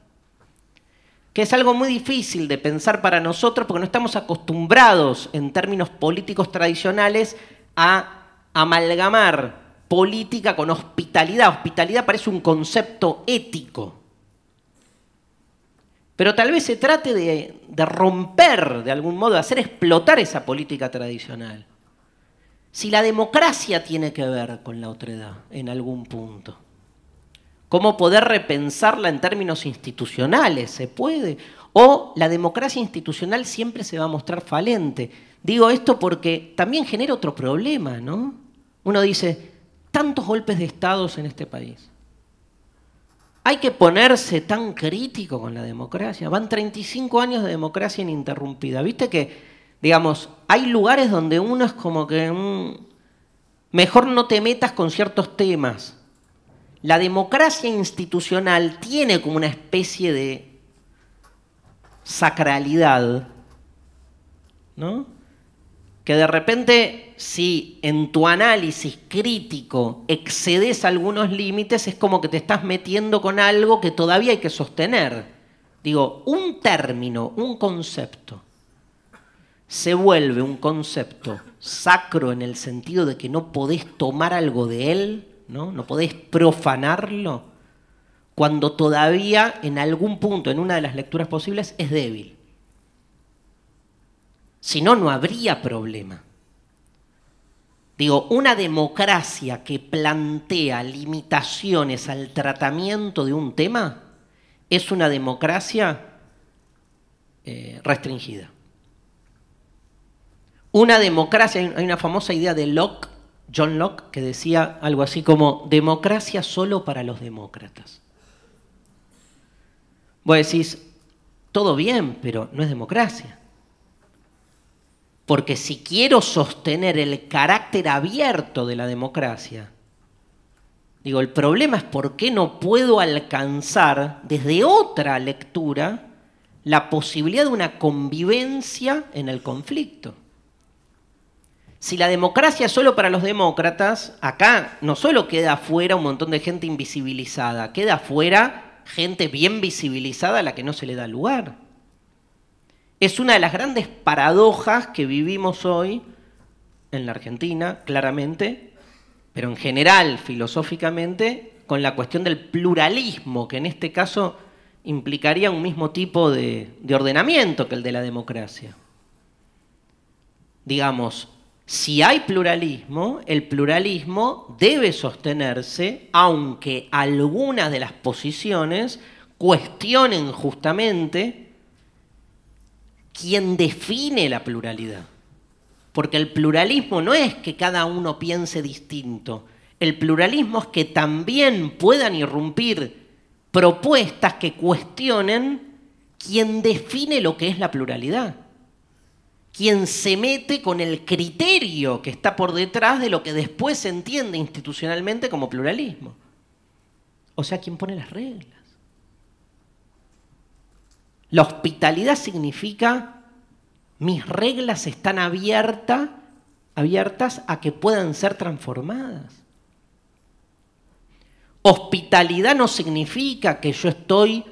Que es algo muy difícil de pensar para nosotros porque no estamos acostumbrados, en términos políticos tradicionales, a amalgamar política con hospitalidad. Hospitalidad parece un concepto ético. Pero tal vez se trate de, de romper, de algún modo, de hacer explotar esa política tradicional si la democracia tiene que ver con la otredad en algún punto. ¿Cómo poder repensarla en términos institucionales? ¿Se puede? ¿O la democracia institucional siempre se va a mostrar falente? Digo esto porque también genera otro problema, ¿no? Uno dice, tantos golpes de estados en este país. Hay que ponerse tan crítico con la democracia. Van 35 años de democracia ininterrumpida. Viste que digamos, hay lugares donde uno es como que mm, mejor no te metas con ciertos temas. La democracia institucional tiene como una especie de sacralidad, ¿no? Que de repente, si en tu análisis crítico excedes algunos límites, es como que te estás metiendo con algo que todavía hay que sostener. Digo, un término, un concepto se vuelve un concepto sacro en el sentido de que no podés tomar algo de él, no, no podés profanarlo, cuando todavía en algún punto, en una de las lecturas posibles, es débil. Si no, no habría problema. Digo, una democracia que plantea limitaciones al tratamiento de un tema es una democracia eh, restringida una democracia, hay una famosa idea de Locke, John Locke, que decía algo así como democracia solo para los demócratas. Vos decís, todo bien, pero no es democracia. Porque si quiero sostener el carácter abierto de la democracia, digo, el problema es por qué no puedo alcanzar desde otra lectura la posibilidad de una convivencia en el conflicto. Si la democracia es solo para los demócratas, acá no solo queda afuera un montón de gente invisibilizada, queda afuera gente bien visibilizada a la que no se le da lugar. Es una de las grandes paradojas que vivimos hoy en la Argentina, claramente, pero en general, filosóficamente, con la cuestión del pluralismo, que en este caso implicaría un mismo tipo de, de ordenamiento que el de la democracia. Digamos, si hay pluralismo, el pluralismo debe sostenerse, aunque algunas de las posiciones cuestionen justamente quién define la pluralidad. Porque el pluralismo no es que cada uno piense distinto, el pluralismo es que también puedan irrumpir propuestas que cuestionen quién define lo que es la pluralidad quien se mete con el criterio que está por detrás de lo que después se entiende institucionalmente como pluralismo. O sea, quien pone las reglas. La hospitalidad significa mis reglas están abiertas, abiertas a que puedan ser transformadas. Hospitalidad no significa que yo estoy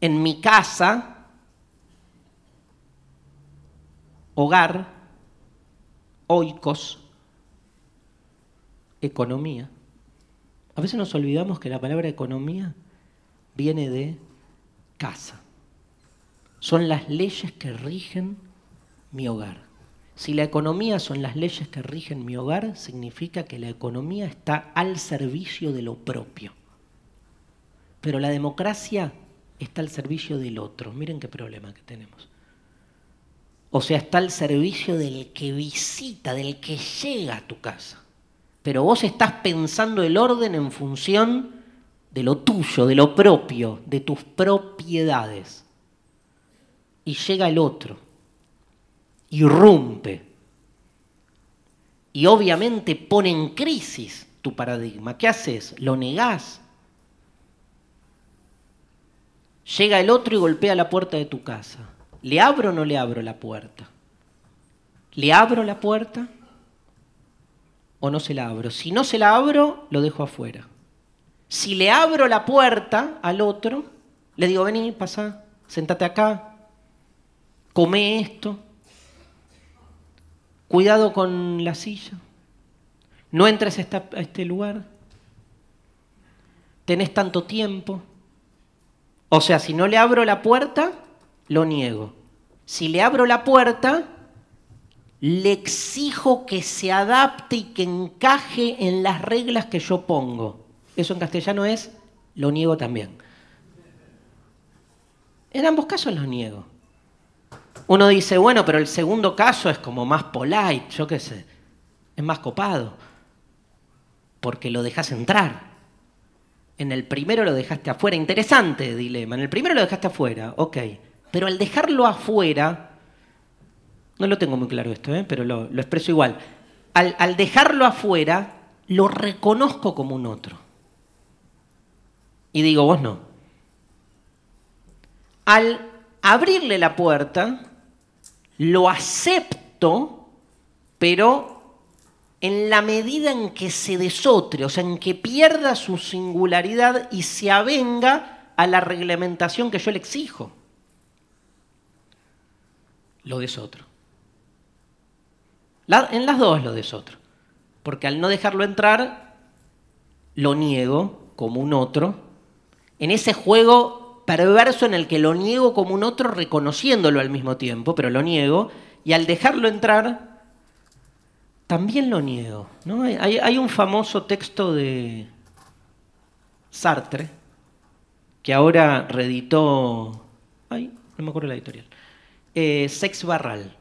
en mi casa hogar, oikos, economía. A veces nos olvidamos que la palabra economía viene de casa. Son las leyes que rigen mi hogar. Si la economía son las leyes que rigen mi hogar, significa que la economía está al servicio de lo propio. Pero la democracia está al servicio del otro. Miren qué problema que tenemos. O sea, está al servicio del que visita, del que llega a tu casa. Pero vos estás pensando el orden en función de lo tuyo, de lo propio, de tus propiedades. Y llega el otro, irrumpe. Y obviamente pone en crisis tu paradigma. ¿Qué haces? ¿Lo negás? Llega el otro y golpea la puerta de tu casa ¿Le abro o no le abro la puerta? ¿Le abro la puerta o no se la abro? Si no se la abro, lo dejo afuera. Si le abro la puerta al otro, le digo, vení, pasa, sentate acá, come esto, cuidado con la silla, no entres a este lugar, tenés tanto tiempo. O sea, si no le abro la puerta, lo niego. Si le abro la puerta, le exijo que se adapte y que encaje en las reglas que yo pongo. Eso en castellano es lo niego también. En ambos casos lo niego. Uno dice, bueno, pero el segundo caso es como más polite, yo qué sé, es más copado, porque lo dejas entrar. En el primero lo dejaste afuera, interesante dilema, en el primero lo dejaste afuera, ok. Pero al dejarlo afuera, no lo tengo muy claro esto, ¿eh? pero lo, expreso igual, al dejarlo afuera, lo reconozco como un otro. Y digo, vos no. Al abrirle la puerta, lo acepto, pero en la medida en que se desotre, o sea, en que pierda su singularidad y se avenga a la reglamentación que yo le exijo lo desotro. otro en las dos lo otro Porque al no dejarlo entrar, lo niego como un otro. En ese juego perverso en el que lo niego como un otro, reconociéndolo al mismo tiempo, pero lo niego. Y al dejarlo entrar, también lo niego. ¿no? Hay, un famoso texto de Sartre que ahora reeditó. Ay, no me acuerdo la editorial. Eh, sex Barral,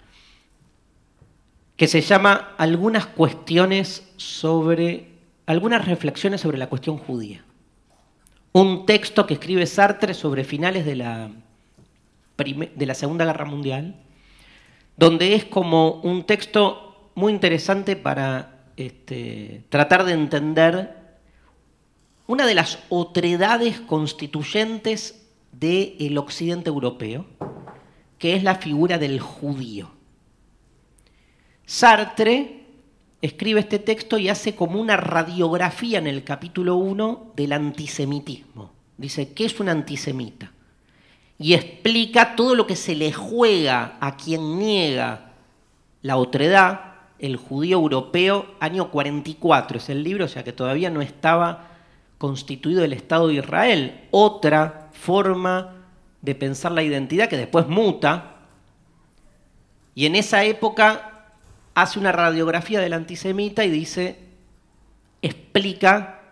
que se llama Algunas cuestiones sobre, algunas reflexiones sobre la cuestión judía. Un texto que escribe Sartre sobre finales de la, de la Segunda Guerra Mundial, donde es como un texto muy interesante para este, tratar de entender una de las otredades constituyentes del occidente europeo, que es la figura del judío. Sartre escribe este texto y hace como una radiografía en el capítulo 1 del antisemitismo. Dice, ¿qué es un antisemita? Y explica todo lo que se le juega a quien niega la otredad, el judío europeo, año 44 es el libro, o sea que todavía no estaba constituido el Estado de Israel. Otra forma de pensar la identidad que después muta y en esa época hace una radiografía del antisemita y dice, explica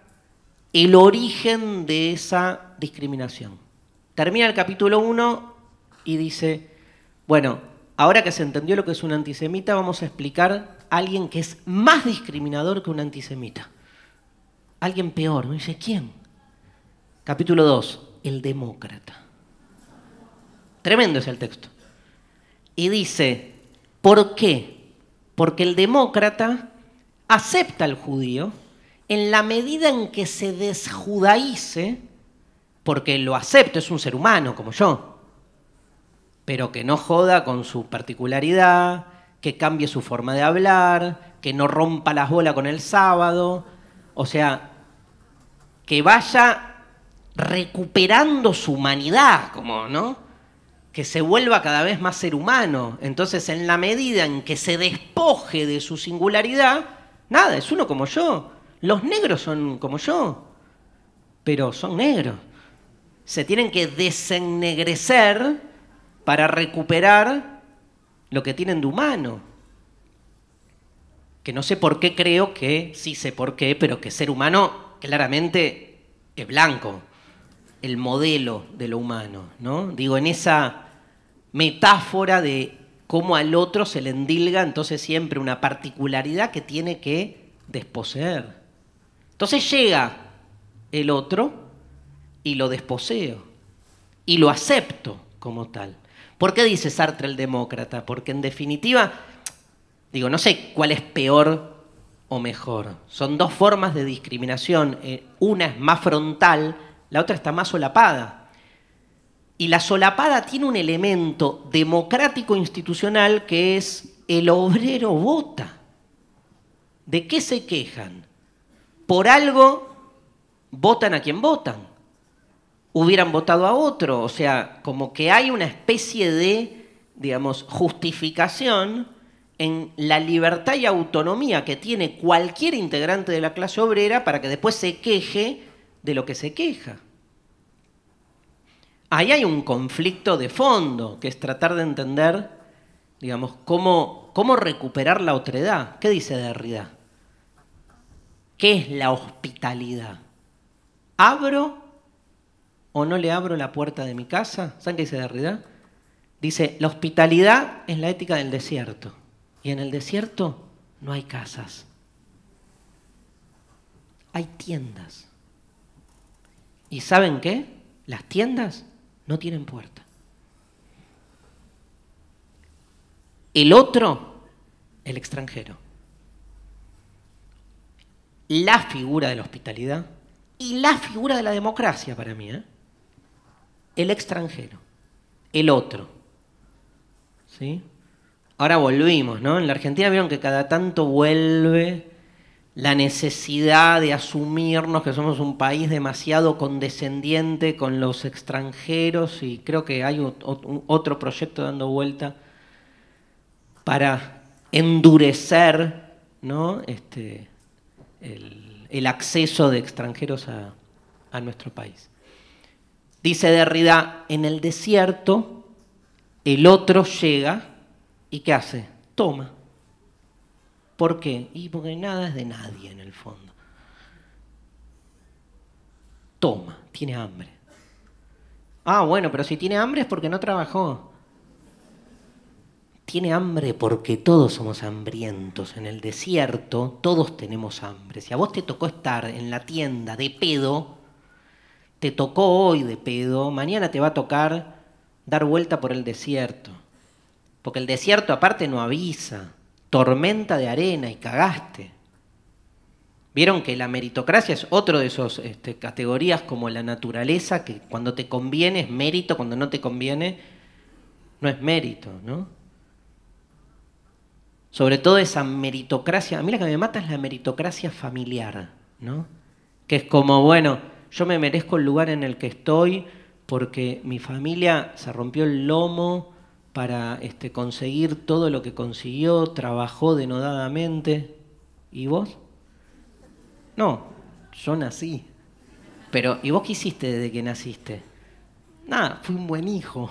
el origen de esa discriminación. Termina el capítulo 1 y dice, bueno, ahora que se entendió lo que es un antisemita, vamos a explicar a alguien que es más discriminador que un antisemita. Alguien peor. Me dice, ¿quién? Capítulo 2, el demócrata. Tremendo es el texto. Y dice, ¿por qué? Porque el demócrata acepta al judío en la medida en que se desjudaice, porque lo acepto, es un ser humano como yo, pero que no joda con su particularidad, que cambie su forma de hablar, que no rompa las bolas con el sábado, o sea, que vaya recuperando su humanidad, como, ¿no? que se vuelva cada vez más ser humano. Entonces, en la medida en que se despoje de su singularidad, nada, es uno como yo. Los negros son como yo, pero son negros. Se tienen que desennegrecer para recuperar lo que tienen de humano. Que no sé por qué creo que, sí sé por qué, pero que ser humano claramente es blanco, el modelo de lo humano, ¿no? Digo, en esa metáfora de cómo al otro se le endilga entonces siempre una particularidad que tiene que desposeer. Entonces llega el otro y lo desposeo y lo acepto como tal. ¿Por qué dice Sartre el demócrata? Porque en definitiva, digo, no sé cuál es peor o mejor. Son dos formas de discriminación. Eh, una es más frontal, la otra está más solapada. Y la solapada tiene un elemento democrático institucional que es el obrero vota. ¿De qué se quejan? Por algo votan a quien votan. Hubieran votado a otro. O sea, como que hay una especie de, digamos, justificación en la libertad y autonomía que tiene cualquier integrante de la clase obrera para que después se queje de lo que se queja ahí hay un conflicto de fondo, que es tratar de entender, digamos, cómo, cómo recuperar la otredad. ¿Qué dice Derrida? ¿Qué es la hospitalidad? ¿Abro o no le abro la puerta de mi casa? ¿Saben qué dice Derrida? Dice, la hospitalidad es la ética del desierto. Y en el desierto no hay casas. Hay tiendas. ¿Y saben qué? Las tiendas no tienen puerta. El otro, el extranjero. La figura de la hospitalidad y la figura de la democracia para mí. ¿eh? El extranjero, el otro. ¿Sí? Ahora volvimos, ¿no? En la Argentina vieron que cada tanto vuelve la necesidad de asumirnos que somos un país demasiado condescendiente con los extranjeros y creo que hay otro proyecto dando vuelta para endurecer ¿no? Este, el, acceso de extranjeros a, a nuestro país. Dice Derrida, en el desierto el otro llega y ¿qué hace? Toma. ¿Por qué? Y porque nada es de nadie en el fondo. Toma, tiene hambre. Ah, bueno, pero si tiene hambre es porque no trabajó. Tiene hambre porque todos somos hambrientos. En el desierto todos tenemos hambre. Si a vos te tocó estar en la tienda de pedo, te tocó hoy de pedo, mañana te va a tocar dar vuelta por el desierto. Porque el desierto aparte no avisa tormenta de arena y cagaste. Vieron que la meritocracia es otro de esos este, categorías como la naturaleza, que cuando te conviene es mérito, cuando no te conviene no es mérito, ¿no? Sobre todo esa meritocracia, a mí la que me mata es la meritocracia familiar, ¿no? Que es como, bueno, yo me merezco el lugar en el que estoy porque mi familia se rompió el lomo, para este, conseguir todo lo que consiguió, trabajó denodadamente. ¿Y vos? No, yo nací. Pero, ¿y vos qué hiciste desde que naciste? Nada, fui un buen hijo.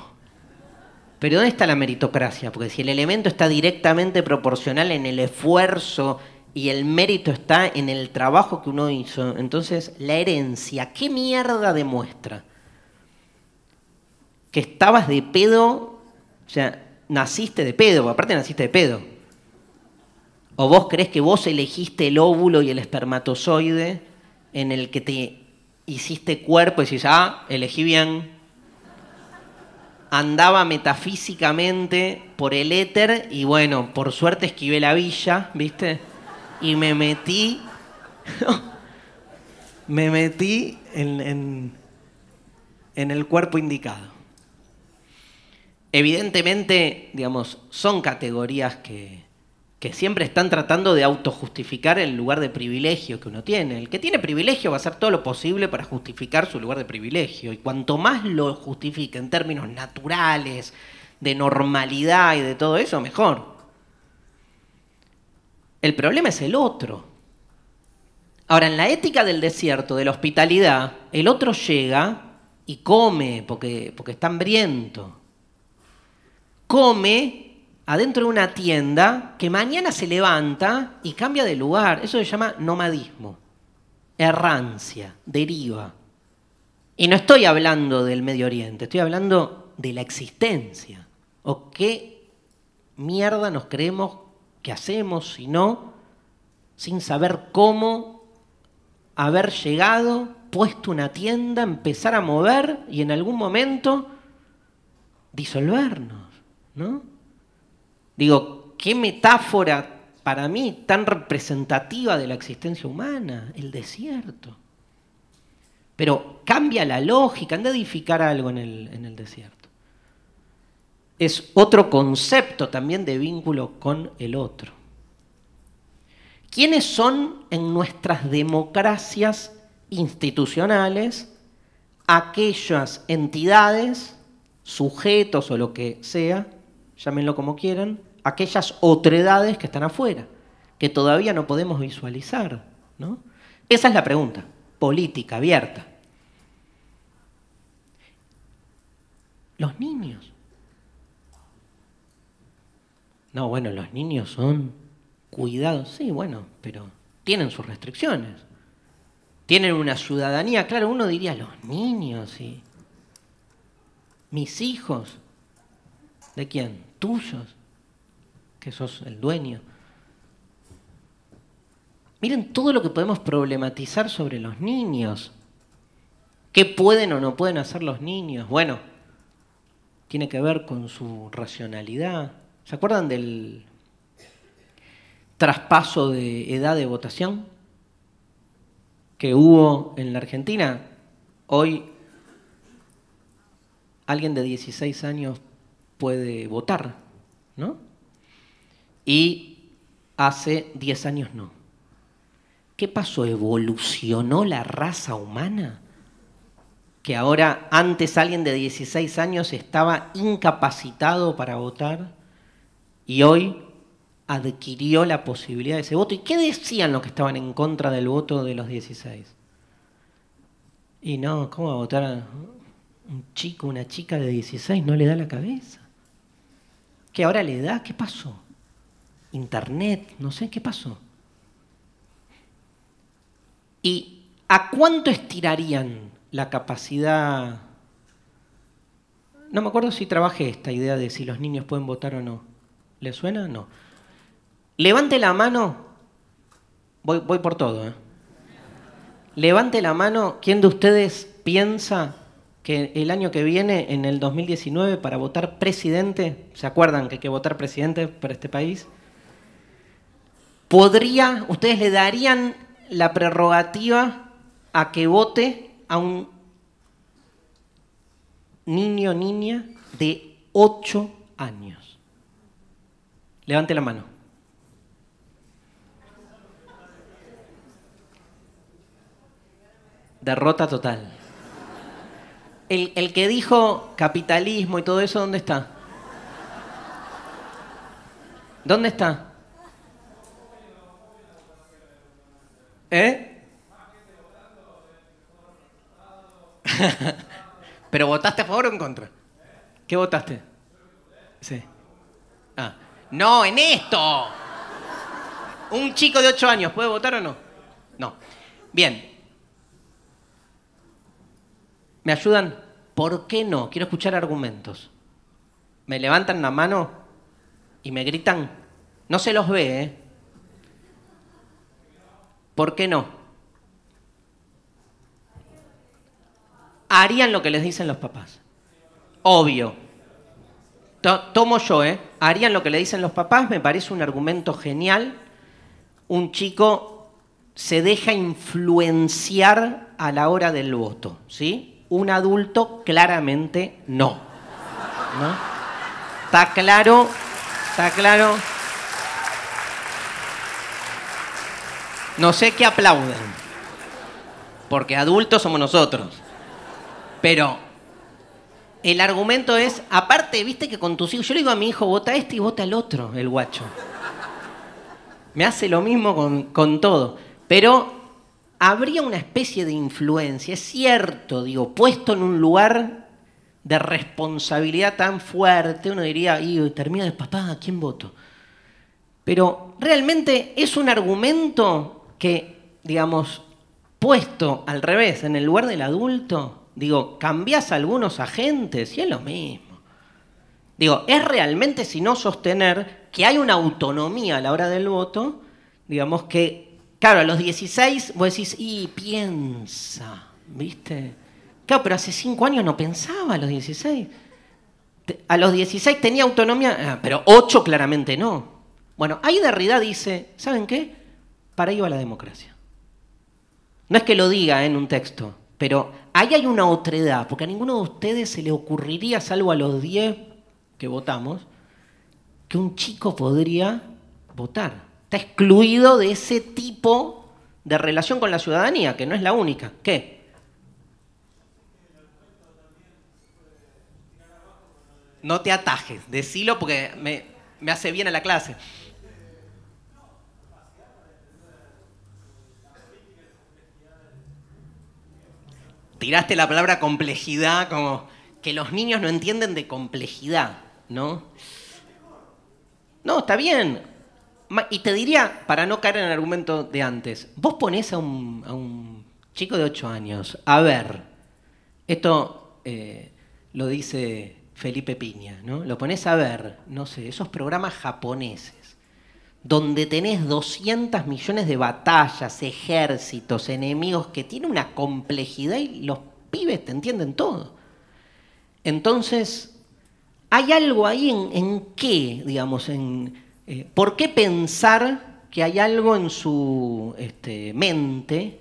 Pero ¿dónde está la meritocracia? Porque si el elemento está directamente proporcional en el esfuerzo y el mérito está en el trabajo que uno hizo, entonces la herencia, ¿qué mierda demuestra? Que estabas de pedo o sea, naciste de pedo, aparte naciste de pedo. ¿O vos crees que vos elegiste el óvulo y el espermatozoide en el que te hiciste cuerpo y decís, ah, elegí bien? Andaba metafísicamente por el éter y bueno, por suerte esquivé la villa, ¿viste? Y me metí. [laughs] me metí en el cuerpo indicado. Evidentemente, digamos, son categorías que, que siempre están tratando de autojustificar el lugar de privilegio que uno tiene. El que tiene privilegio va a hacer todo lo posible para justificar su lugar de privilegio. Y cuanto más lo justifique en términos naturales, de normalidad y de todo eso, mejor. El problema es el otro. Ahora, en la ética del desierto, de la hospitalidad, el otro llega y come porque, porque está hambriento come adentro de una tienda que mañana se levanta y cambia de lugar. Eso se llama nomadismo, errancia, deriva. Y no estoy hablando del Medio Oriente, estoy hablando de la existencia. ¿O qué mierda nos creemos que hacemos si no, sin saber cómo haber llegado, puesto una tienda, empezar a mover y en algún momento disolvernos? ¿no? Digo, qué metáfora para mí tan representativa de la existencia humana, el desierto. Pero cambia la lógica, anda a edificar algo en el, en el desierto. Es otro concepto también de vínculo con el otro. ¿Quiénes son en nuestras democracias institucionales aquellas entidades, sujetos o lo que sea, llámenlo como quieran, aquellas otredades que están afuera, que todavía no podemos visualizar. ¿no? Esa es la pregunta, política, abierta. Los niños. No, bueno, los niños son cuidados, sí, bueno, pero tienen sus restricciones. Tienen una ciudadanía, claro, uno diría los niños y mis hijos. ¿De quién? Tuyos, que sos el dueño. Miren todo lo que podemos problematizar sobre los niños. ¿Qué pueden o no pueden hacer los niños? Bueno, tiene que ver con su racionalidad. ¿Se acuerdan del traspaso de edad de votación que hubo en la Argentina? Hoy alguien de 16 años puede votar, ¿no? Y hace 10 años no. ¿Qué pasó? ¿Evolucionó la raza humana? Que ahora antes alguien de 16 años estaba incapacitado para votar y hoy adquirió la posibilidad de ese voto. ¿Y qué decían los que estaban en contra del voto de los 16? Y no, ¿cómo va a votar un chico, una chica de 16? No le da la cabeza. ¿Qué ahora le da? ¿Qué pasó? Internet, no sé, ¿qué pasó? ¿Y a cuánto estirarían la capacidad? No me acuerdo si trabajé esta idea de si los niños pueden votar o no. ¿Le suena? No. Levante la mano. Voy, voy por todo. ¿eh? Levante la mano. ¿Quién de ustedes piensa que el año que viene, en el 2019, para votar presidente, ¿se acuerdan que hay que votar presidente para este país? ¿Podría, ustedes le darían la prerrogativa a que vote a un niño o niña de 8 años? Levante la mano. Derrota total. El, que dijo capitalismo y todo eso, ¿dónde está? ¿Dónde está? ¿Eh? [laughs] ¿Pero votaste a favor o en contra? ¿Qué votaste? Sí. Ah. No, en esto. Un chico de 8 años, ¿puede votar o no? No. Bien. ¿Me ayudan? ¿Por qué no? Quiero escuchar argumentos. Me levantan la mano y me gritan. No se los ve, ¿eh? ¿Por qué no? Harían lo que les dicen los papás. Obvio. Tomo yo, ¿eh? Harían lo que le dicen los papás, me parece un argumento genial. Un chico se deja influenciar a la hora del voto, ¿sí? un adulto claramente no. ¿No? Está claro, está claro. No sé qué aplauden, porque adultos somos nosotros. Pero el argumento es, aparte, viste que con tus hijos, yo le digo a mi hijo, vota este y vota el otro, el guacho. Me hace lo mismo con, con todo. Pero habría una especie de influencia, es cierto, digo, puesto en un lugar de responsabilidad tan fuerte, uno diría, y termina de papá, ¿a quién voto? Pero realmente es un argumento que, digamos, puesto al revés, en el lugar del adulto, digo, cambias algunos agentes y es lo mismo. Digo, es realmente si no sostener que hay una autonomía a la hora del voto, digamos que Claro, a los 16 vos decís, y piensa, ¿viste? Claro, pero hace 5 años no pensaba a los 16. A los 16 tenía autonomía, ah, pero ocho claramente no. Bueno, ahí Derrida dice, ¿saben qué? Para ahí va la democracia. No es que lo diga en un texto, pero ahí hay una otredad, porque a ninguno de ustedes se le ocurriría, salvo a los 10 que votamos, que un chico podría votar. Está excluido de ese tipo de relación con la ciudadanía, que no es la única. ¿Qué? No te atajes, decilo porque me, hace bien a la clase. tiraste la palabra complejidad, como que los niños no entienden de complejidad, ¿no? No, está bien. Y te diría, para no caer en el argumento de antes, vos ponés a un, chico de 8 años, a ver, esto eh, lo dice Felipe Piña, ¿no? Lo ponés a ver, no sé, esos programas japoneses, donde tenés 200 millones de batallas, ejércitos, enemigos, que tiene una complejidad y los pibes te entienden todo. Entonces, hay algo ahí en, en qué, digamos, en eh, ¿Por qué pensar que hay algo en su este, mente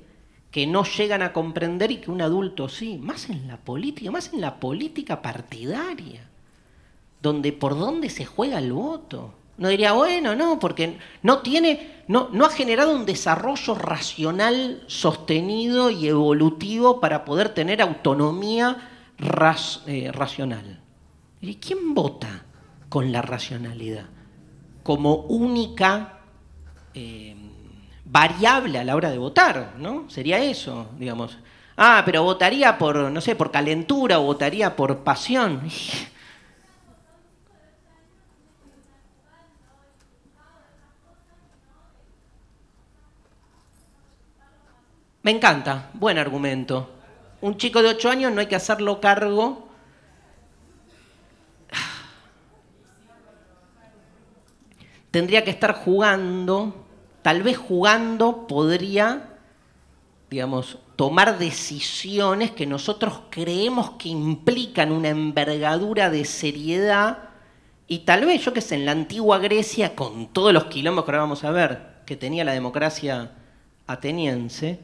que no llegan a comprender y que un adulto sí? Más en la política, más en la política partidaria, donde por dónde se juega el voto. No diría, bueno, no, porque no tiene, no, ha generado un desarrollo racional sostenido y evolutivo para poder tener autonomía eh, racional. ¿Y quién vota con la racionalidad? como única eh, variable a la hora de votar, ¿no? Sería eso, digamos. Ah, pero votaría por, no sé, por calentura o votaría por pasión. [laughs] Me encanta, buen argumento. Un chico de 8 años no hay que hacerlo cargo tendría que estar jugando, tal vez jugando podría, digamos, tomar decisiones que nosotros creemos que implican una envergadura de seriedad y tal vez, yo que sé, en la antigua Grecia, con todos los quilombos que ahora vamos a ver, que tenía la democracia ateniense,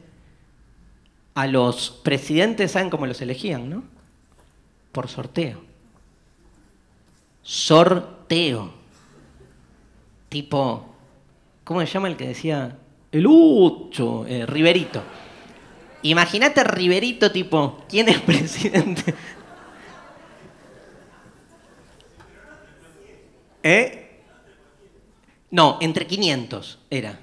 a los presidentes, ¿saben cómo los elegían, no? Por sorteo. Sorteo. Tipo, ¿cómo se llama el que decía? El Ucho, eh, Riverito. Imagínate Riverito, tipo, ¿quién es [laughs] presidente? ¿Eh? No, entre 500 era.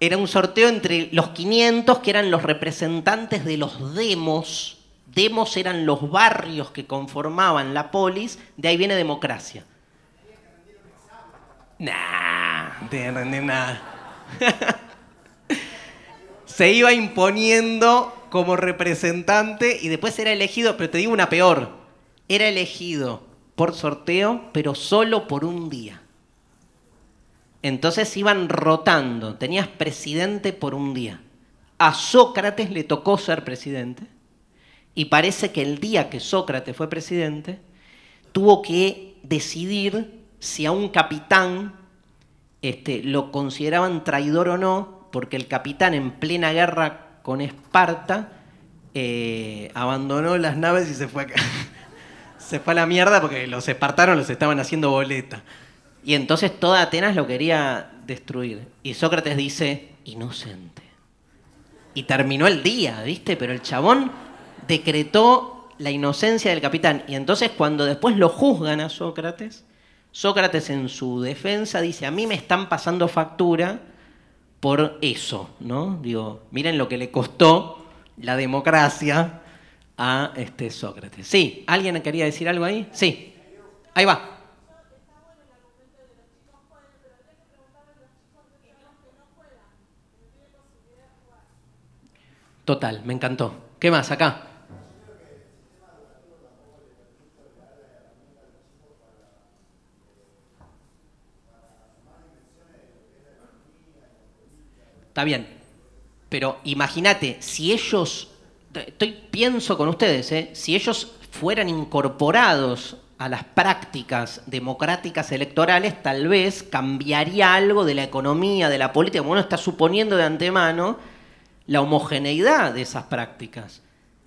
Era un sorteo entre los 500 que eran los representantes de los demos. Demos eran los barrios que conformaban la polis, de ahí viene democracia. Nah, nada. [laughs] Se iba imponiendo como representante y después era elegido, pero te digo una peor, era elegido por sorteo, pero solo por un día. Entonces iban rotando, tenías presidente por un día. A Sócrates le tocó ser presidente y parece que el día que Sócrates fue presidente, tuvo que decidir si a un capitán este, lo consideraban traidor o no, porque el capitán en plena guerra con Esparta eh, abandonó las naves y se fue [laughs] se fue a la mierda porque los espartanos los estaban haciendo boleta. Y entonces toda Atenas lo quería destruir. Y Sócrates dice, inocente. Y terminó el día, ¿viste? Pero el chabón decretó la inocencia del capitán. Y entonces cuando después lo juzgan a Sócrates, Sócrates en su defensa dice, a mí me están pasando factura por eso, ¿no? Digo, miren lo que le costó la democracia a este Sócrates. Sí, ¿alguien quería decir algo ahí? Sí, ahí va. Total, me encantó. ¿Qué más acá? está bien. Pero imagínate, si ellos, estoy, pienso con ustedes, ¿eh? si ellos fueran incorporados a las prácticas democráticas electorales, tal vez cambiaría algo de la economía, de la política, como uno está suponiendo de antemano, la homogeneidad de esas prácticas.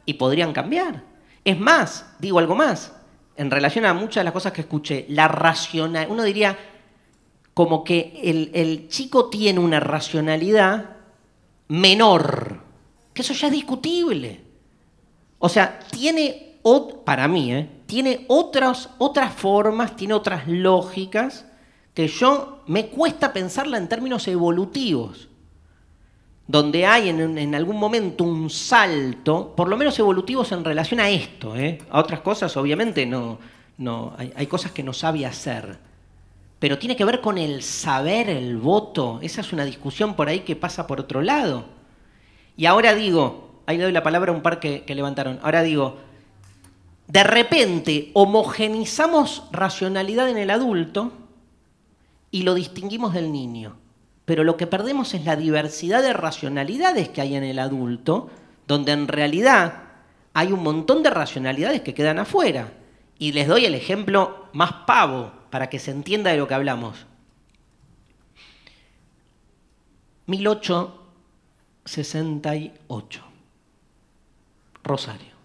Y podrían cambiar. Es más, digo algo más, en relación a muchas de las cosas que escuché, la racional, uno diría, como que el, chico tiene una racionalidad menor, que eso ya es discutible. O sea, tiene, para mí, ¿eh? tiene otras, otras formas, tiene otras lógicas que yo me cuesta pensarla en términos evolutivos, donde hay en, algún momento un salto, por lo menos evolutivos en relación a esto, ¿eh? a otras cosas obviamente no, hay, cosas que no sabe hacer, pero tiene que ver con el saber, el voto. Esa es una discusión por ahí que pasa por otro lado. Y ahora digo, ahí le doy la palabra a un par que, levantaron, ahora digo, de repente homogenizamos racionalidad en el adulto y lo distinguimos del niño. Pero lo que perdemos es la diversidad de racionalidades que hay en el adulto, donde en realidad hay un montón de racionalidades que quedan afuera. Y les doy el ejemplo más pavo para que se entienda de lo que hablamos. 1868, Rosario.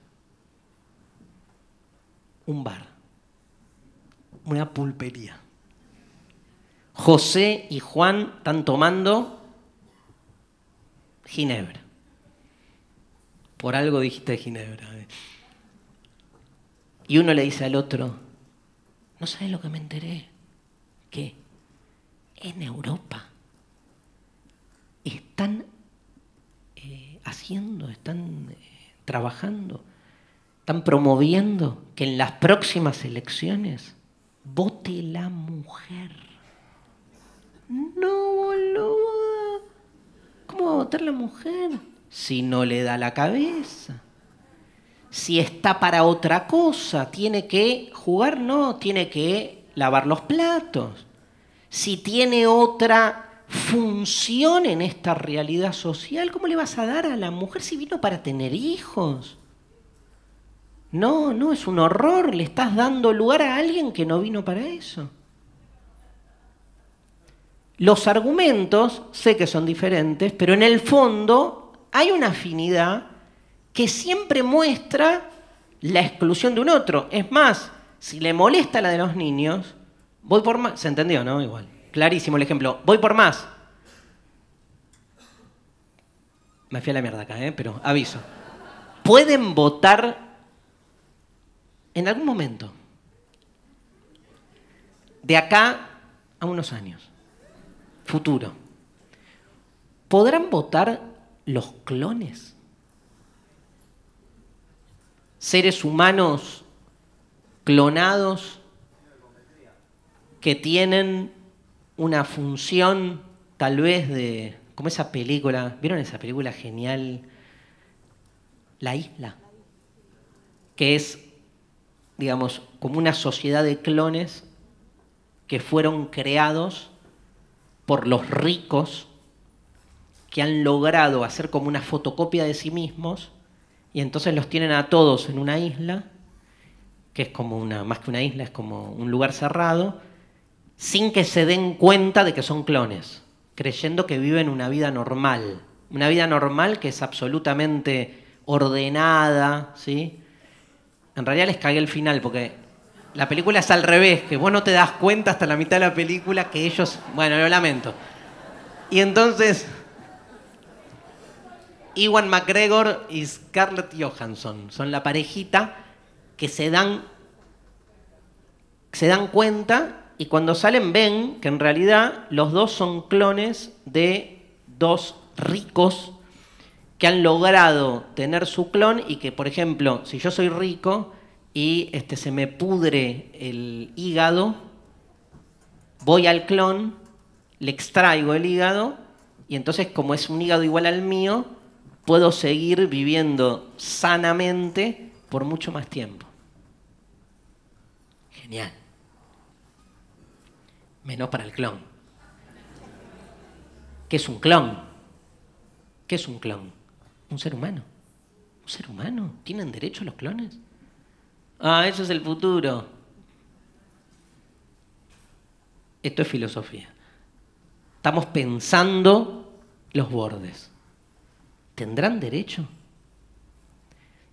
Un bar, una pulpería. José y Juan están tomando Ginebra. Por algo dijiste Ginebra. Y uno le dice al otro, ¿No sabes lo que me enteré? Que en Europa están eh, haciendo, están eh, trabajando, están promoviendo que en las próximas elecciones vote la mujer. No, boluda. ¿Cómo va a votar la mujer? Si no le da la cabeza. Si está para otra cosa, tiene que Jugar no, tiene que lavar los platos. Si tiene otra función en esta realidad social, ¿cómo le vas a dar a la mujer si vino para tener hijos? No, no, es un horror, le estás dando lugar a alguien que no vino para eso. Los argumentos sé que son diferentes, pero en el fondo hay una afinidad que siempre muestra la exclusión de un otro. Es más, si le molesta la de los niños, voy por más. ¿Se entendió, no? Igual. Clarísimo el ejemplo. Voy por más. Me fui a la mierda acá, ¿eh? pero aviso. Pueden votar en algún momento. De acá a unos años. Futuro. ¿Podrán votar los clones? Seres humanos clonados que tienen una función tal vez de, como esa película, ¿vieron esa película genial? La isla, que es, digamos, como una sociedad de clones que fueron creados por los ricos que han logrado hacer como una fotocopia de sí mismos y entonces los tienen a todos en una isla que es como una, más que una isla, es como un lugar cerrado, sin que se den cuenta de que son clones, creyendo que viven una vida normal, una vida normal que es absolutamente ordenada, ¿sí? En realidad les cagué el final, porque la película es al revés, que vos no te das cuenta hasta la mitad de la película que ellos... Bueno, lo lamento. Y entonces... Iwan McGregor y Scarlett Johansson son la parejita que se dan, se dan cuenta y cuando salen ven que en realidad los dos son clones de dos ricos que han logrado tener su clon y que, por ejemplo, si yo soy rico y este, se me pudre el hígado, voy al clon, le extraigo el hígado y entonces como es un hígado igual al mío, puedo seguir viviendo sanamente por mucho más tiempo. Menos para el clon. ¿Qué es un clon? ¿Qué es un clon? Un ser humano. Un ser humano. ¿Tienen derecho los clones? Ah, eso es el futuro. Esto es filosofía. Estamos pensando los bordes. ¿Tendrán derecho?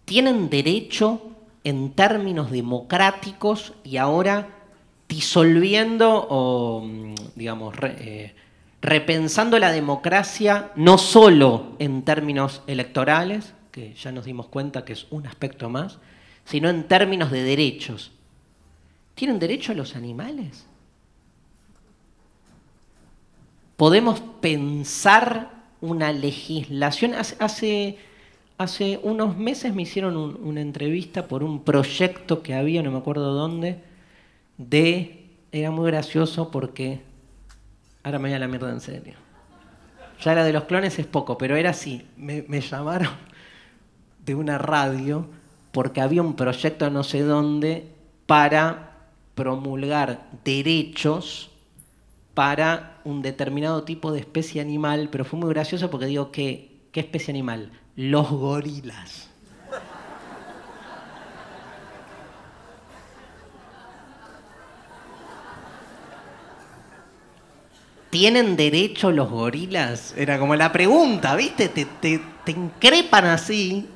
¿Tienen derecho en términos democráticos y ahora disolviendo o, mm, digamos, eh, repensando la democracia no solo en términos electorales, que ya nos dimos cuenta que es un aspecto más, sino en términos de derechos. ¿Tienen derecho a los animales? ¿Podemos pensar una legislación? Hace, hace unos meses me hicieron una entrevista por un proyecto que había, no me acuerdo dónde, de... Era muy gracioso porque... Ahora me voy a la mierda en serio. Ya era de los clones es poco, pero era así. Me, llamaron de una radio porque había un proyecto no sé dónde para promulgar derechos para un determinado tipo de especie animal, pero fue muy gracioso porque digo qué ¿qué especie animal? los gorilas. ¿Tienen derecho los gorilas? Era como la pregunta, ¿viste? Te, te, te increpan así.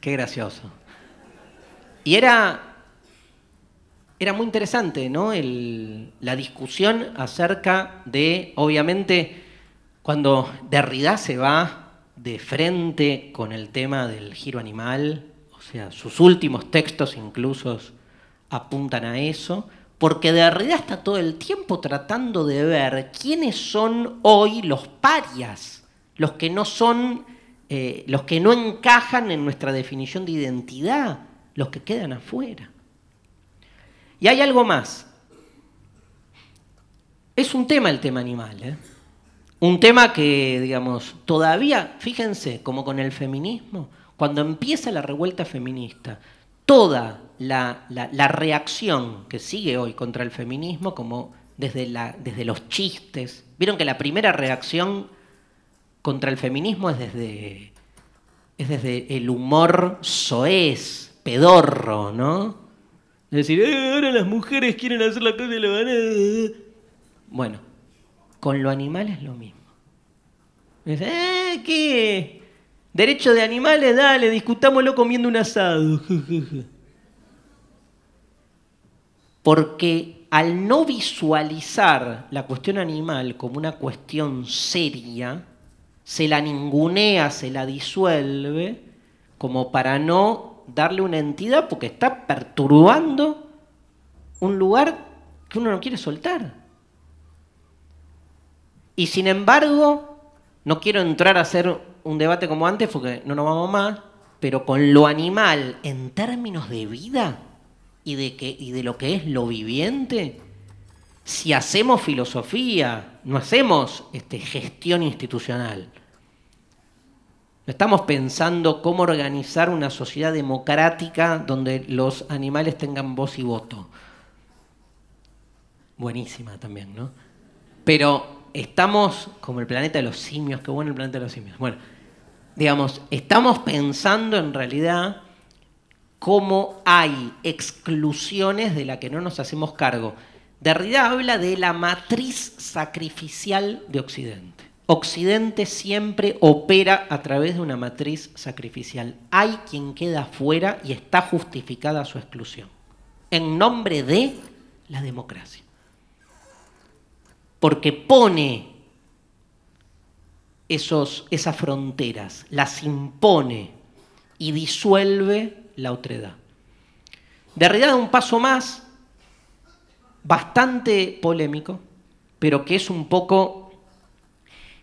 Qué gracioso. Y era, era muy interesante, ¿no? El, la discusión acerca de, obviamente, cuando Derrida se va de frente con el tema del giro animal, o sea, sus últimos textos incluso apuntan a eso, porque Derrida está todo el tiempo tratando de ver quiénes son hoy los parias, los que no son, eh, los que no encajan en nuestra definición de identidad, los que quedan afuera. Y hay algo más. Es un tema el tema animal, ¿eh? Un tema que, digamos, todavía, fíjense, como con el feminismo, cuando empieza la revuelta feminista, toda la, reacción que sigue hoy contra el feminismo, como desde, la, desde los chistes, vieron que la primera reacción contra el feminismo es desde, es desde el humor soez, pedorro, ¿no? decir, eh, ahora las mujeres quieren hacer la cosa y la Bueno, con lo animal es lo mismo. Eh, ¿Qué? Derecho de animales, dale, discutámoslo comiendo un asado. [laughs] Porque al no visualizar la cuestión animal como una cuestión seria, se la ningunea, se la disuelve, como para no darle una entidad porque está perturbando un lugar que uno no quiere soltar. Y sin embargo, no quiero entrar a hacer un debate como antes porque no nos vamos más, pero con lo animal en términos de vida y de, que, y de lo que es lo viviente, si hacemos filosofía, no hacemos este, gestión institucional. No estamos pensando cómo organizar una sociedad democrática donde los animales tengan voz y voto. Buenísima también, ¿no? Pero estamos como el planeta de los simios, qué bueno el planeta de los simios. Bueno, digamos, estamos pensando en realidad cómo hay exclusiones de las que no nos hacemos cargo. Derrida habla de la matriz sacrificial de Occidente. Occidente siempre opera a través de una matriz sacrificial. Hay quien queda fuera y está justificada su exclusión. En nombre de la democracia porque pone esos, esas fronteras, las impone y disuelve la otredad. Derrida da un paso más, bastante polémico, pero que es un poco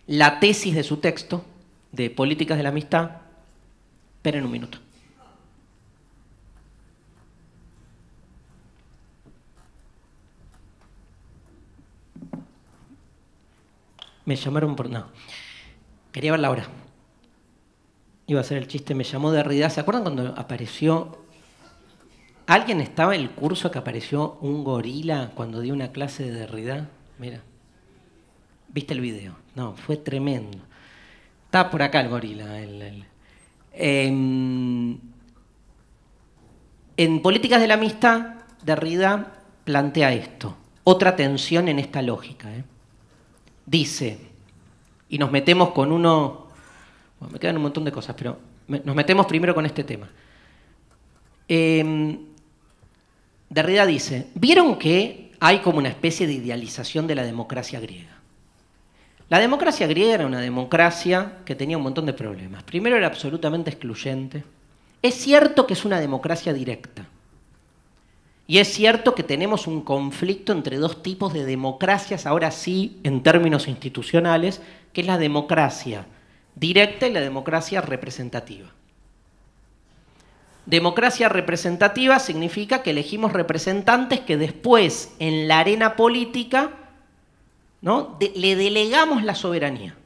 la tesis de su texto, de Políticas de la Amistad, pero en un minuto. me llamaron por... No, quería ver la hora. Iba a hacer el chiste, me llamó Derrida. ¿Se acuerdan cuando apareció... ¿Alguien estaba en el curso que apareció un gorila cuando dio una clase de Derrida? Mira. ¿Viste el video? No, fue tremendo. Está por acá el gorila. Em, en Políticas de la Amistad, Derrida plantea esto, otra tensión en esta lógica. ¿eh? dice, y nos metemos con uno, me quedan un montón de cosas, pero nos metemos primero con este tema. Em, Derrida dice, ¿vieron que hay como una especie de idealización de la democracia griega? La democracia griega era una democracia que tenía un montón de problemas. Primero era absolutamente excluyente. Es cierto que es una democracia directa. Y es cierto que tenemos un conflicto entre dos tipos de democracias, ahora sí, en términos institucionales, que es la democracia directa y la democracia representativa. Democracia representativa significa que elegimos representantes que después en la arena política ¿no? le delegamos la soberanía.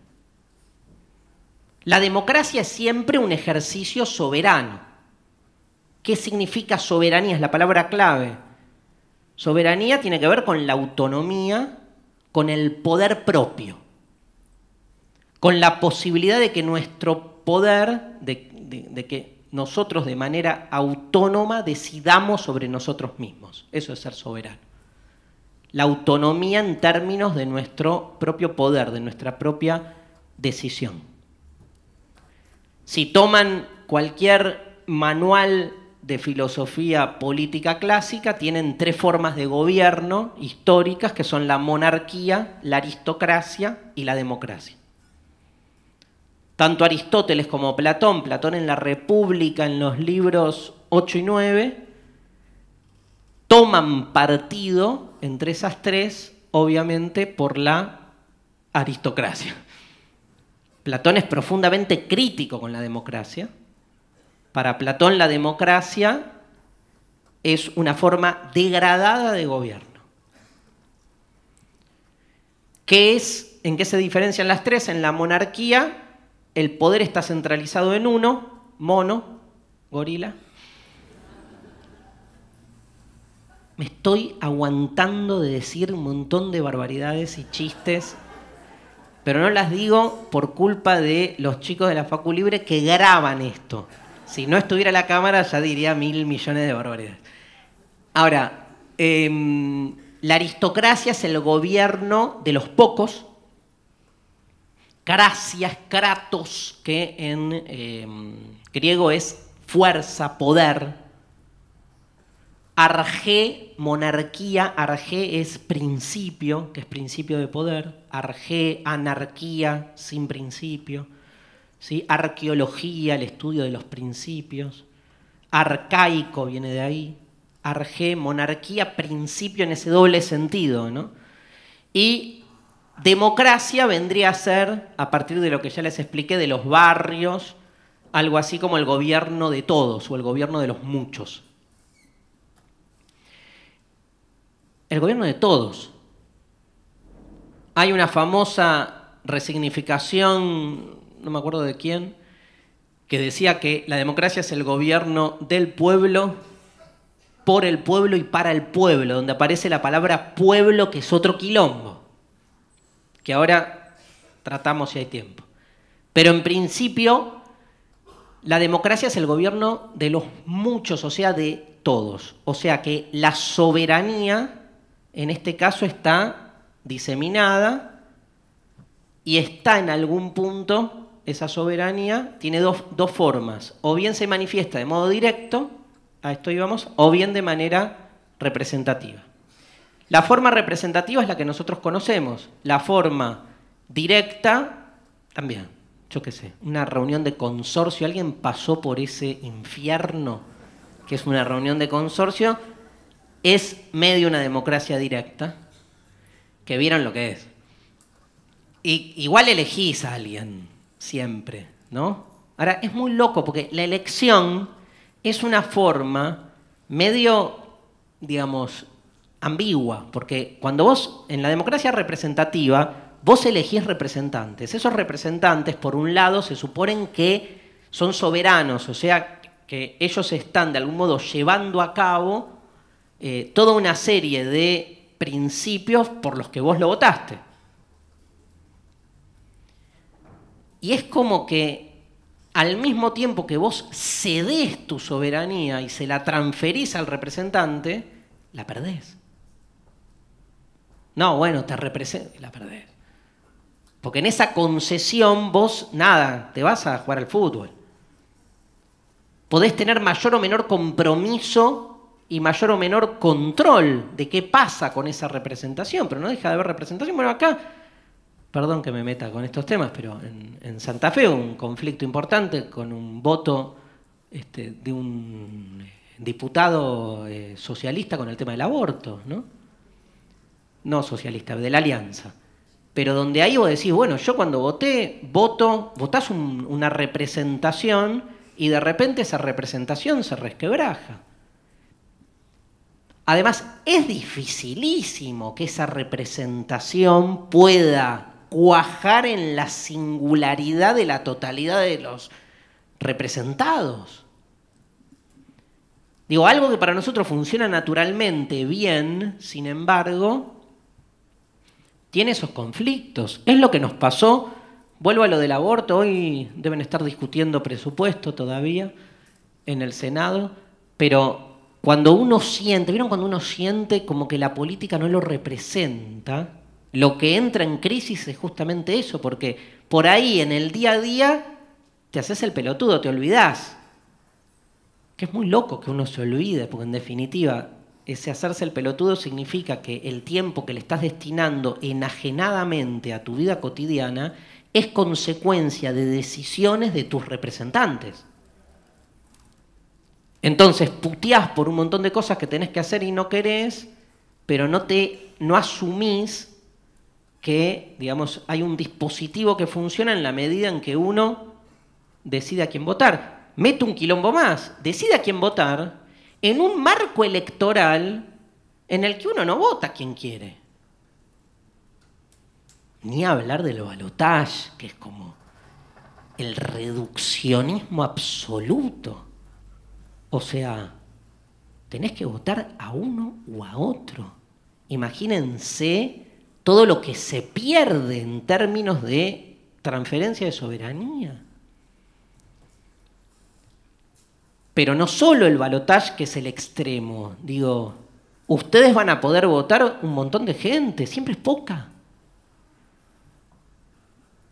La democracia es siempre un ejercicio soberano. ¿Qué significa soberanía? Es la palabra clave. Soberanía tiene que ver con la autonomía, con el poder propio, con la posibilidad de que nuestro poder, de, que nosotros de manera autónoma decidamos sobre nosotros mismos. Eso es ser soberano. La autonomía en términos de nuestro propio poder, de nuestra propia decisión. Si toman cualquier manual de filosofía política clásica tienen tres formas de gobierno históricas que son la monarquía, la aristocracia y la democracia. Tanto Aristóteles como Platón, Platón en la República, en los libros 8 y 9, toman partido entre esas tres, obviamente, por la aristocracia. Platón es profundamente crítico con la democracia, para Platón la democracia es una forma degradada de gobierno. ¿Qué es, ¿En qué se diferencian las tres? En la monarquía el poder está centralizado en uno, mono, gorila. Me estoy aguantando de decir un montón de barbaridades y chistes, pero no las digo por culpa de los chicos de la Facu Libre que graban esto. Si no estuviera la cámara ya diría mil millones de barbaridades. Ahora, em, la aristocracia es el gobierno de los pocos, gracias, kratos, que en em, griego es fuerza, poder. Arge, monarquía, arge es principio, que es principio de poder. Arge, anarquía, sin principio arqueología, el estudio de los principios, arcaico viene de ahí, arge, monarquía, principio en ese doble sentido, Y democracia vendría a ser, a partir de lo que ya les expliqué, de los barrios, algo así como el gobierno de todos o el gobierno de los muchos. El gobierno de todos. Hay una famosa resignificación no me acuerdo de quién, que decía que la democracia es el gobierno del pueblo, por el pueblo y para el pueblo, donde aparece la palabra pueblo, que es otro quilombo, que ahora tratamos si hay tiempo. Pero en principio, la democracia es el gobierno de los muchos, o sea, de todos. O sea que la soberanía, en este caso, está diseminada y está en algún punto esa soberanía tiene dos, formas. O bien se manifiesta de modo directo, a esto íbamos, o bien de manera representativa. La forma representativa es la que nosotros conocemos. La forma directa, también, yo qué sé, una reunión de consorcio. ¿Alguien pasó por ese infierno que es una reunión de consorcio? Es medio una democracia directa, que vieron lo que es. igual elegís a alguien siempre, ¿no? Ahora, es muy loco porque la elección es una forma medio, digamos, ambigua, porque cuando vos, en la democracia representativa, vos elegís representantes. Esos representantes, por un lado, se suponen que son soberanos, o sea, que ellos están de algún modo llevando a cabo eh, toda una serie de principios por los que vos lo votaste. Y es como que al mismo tiempo que vos cedes tu soberanía y se la transferís al representante, la perdés. No, bueno, te representa la perdés. Porque en esa concesión vos, nada, te vas a jugar al fútbol. Podés tener mayor o menor compromiso y mayor o menor control de qué pasa con esa representación, pero no deja de haber representación. Bueno, acá perdón que me meta con estos temas, pero en, Santa Fe un conflicto importante con un voto este, de un eh, diputado eh, socialista con el tema del aborto, ¿no? No socialista, de la alianza. Pero donde ahí vos decís, bueno, yo cuando voté, voto, votás una representación y de repente esa representación se resquebraja. Además, es dificilísimo que esa representación pueda cuajar en la singularidad de la totalidad de los representados. Digo, algo que para nosotros funciona naturalmente bien, sin embargo, tiene esos conflictos. Es lo que nos pasó. Vuelvo a lo del aborto. Hoy deben estar discutiendo presupuesto todavía en el Senado. Pero cuando uno siente, ¿vieron cuando uno siente como que la política no lo representa? lo que entra en crisis es justamente eso, porque por ahí en el día a día te haces el pelotudo, te olvidás. Que es muy loco que uno se olvide, porque en definitiva ese hacerse el pelotudo significa que el tiempo que le estás destinando enajenadamente a tu vida cotidiana es consecuencia de decisiones de tus representantes. Entonces puteás por un montón de cosas que tenés que hacer y no querés, pero no te no asumís que, digamos, hay un dispositivo que funciona en la medida en que uno decide a quién votar. Mete un quilombo más, decide a quién votar en un marco electoral en el que uno no vota a quien quiere. Ni hablar del lo balotage, que es como el reduccionismo absoluto. O sea, tenés que votar a uno o a otro. Imagínense todo lo que se pierde en términos de transferencia de soberanía. Pero no solo el balotaje, que es el extremo, digo, ustedes van a poder votar un montón de gente, siempre es poca.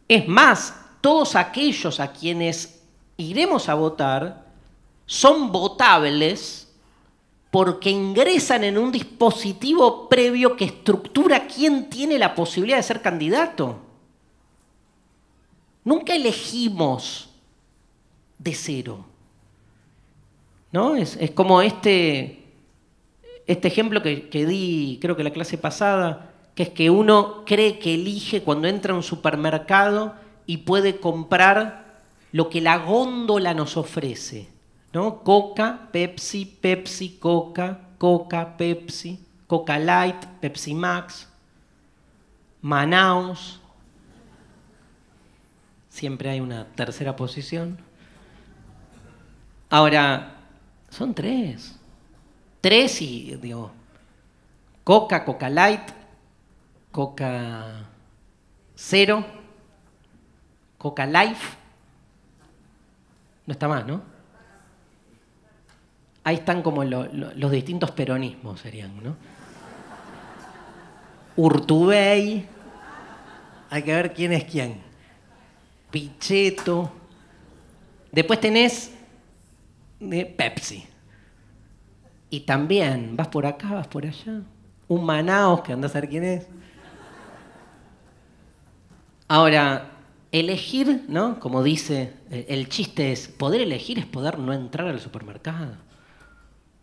Es más, todos aquellos a quienes iremos a votar son votables porque ingresan en un dispositivo previo que estructura quién tiene la posibilidad de ser candidato. Nunca elegimos de cero. ¿No? Es, como este, este, ejemplo que, que di, creo que la clase pasada, que es que uno cree que elige cuando entra a un supermercado y puede comprar lo que la góndola nos ofrece. ¿no? Coca, Pepsi, Pepsi, Coca, Coca, Pepsi, Coca Light, Pepsi Max, Manaus. Siempre hay una tercera posición. Ahora, son tres. Tres y, digo, Coca, Coca Light, Coca Cero, Coca Life. No está más, ¿no? Ahí están como los distintos peronismos, serían, ¿no? Urtubey, hay que ver quién es quién. Pichetto. Después tenés de eh, Pepsi. Y también, vas por acá, vas por allá. Un Manaos, que anda a ver quién es. Ahora, elegir, ¿no? Como dice, eh, el chiste es, poder elegir es poder no entrar al supermercado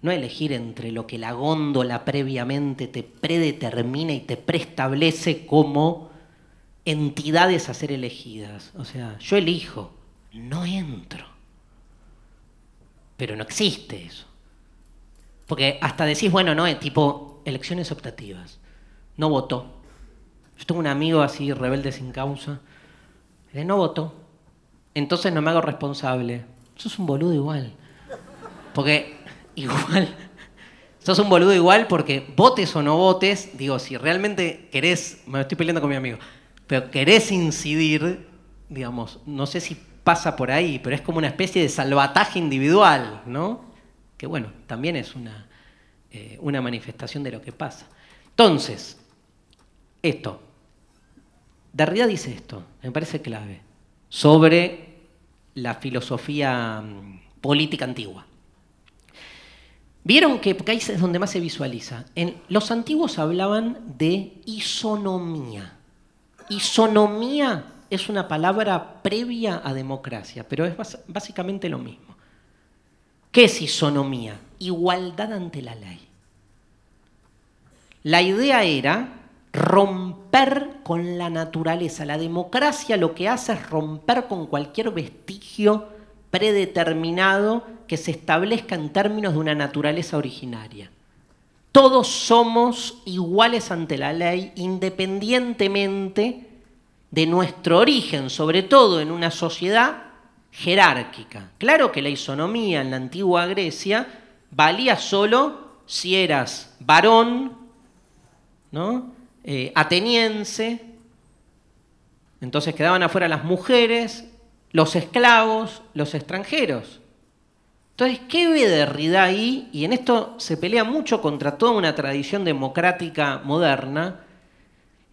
no elegir entre lo que la góndola previamente te predetermina y te preestablece como entidades a ser elegidas. O sea, yo elijo, no entro. Pero no existe eso. Porque hasta decís, bueno, no, es eh, tipo elecciones optativas. No votó. Yo tengo un amigo así, rebelde sin causa. Le eh, no votó. Entonces no me hago responsable. eso es un boludo igual. Porque igual, sos un boludo igual porque votes o no votes, digo, si realmente querés, me estoy peleando con mi amigo, pero querés incidir, digamos, no sé si pasa por ahí, pero es como una especie de salvataje individual, ¿no? Que bueno, también es una, eh, una manifestación de lo que pasa. Entonces, esto, Derrida dice esto, me parece clave, sobre la filosofía mm, política antigua. Vieron que, porque ahí es donde más se visualiza. En, los antiguos hablaban de isonomía. Isonomía es una palabra previa a democracia, pero es básicamente lo mismo. ¿Qué es isonomía? Igualdad ante la ley. La idea era romper con la naturaleza. La democracia lo que hace es romper con cualquier vestigio predeterminado que se establezca en términos de una naturaleza originaria. Todos somos iguales ante la ley independientemente de nuestro origen, sobre todo en una sociedad jerárquica. Claro que la isonomía en la antigua Grecia valía solo si eras varón, eh, ateniense, entonces quedaban afuera las mujeres, los esclavos, los extranjeros. Entonces, ¿qué ve Derrida ahí? Y en esto se pelea mucho contra toda una tradición democrática moderna.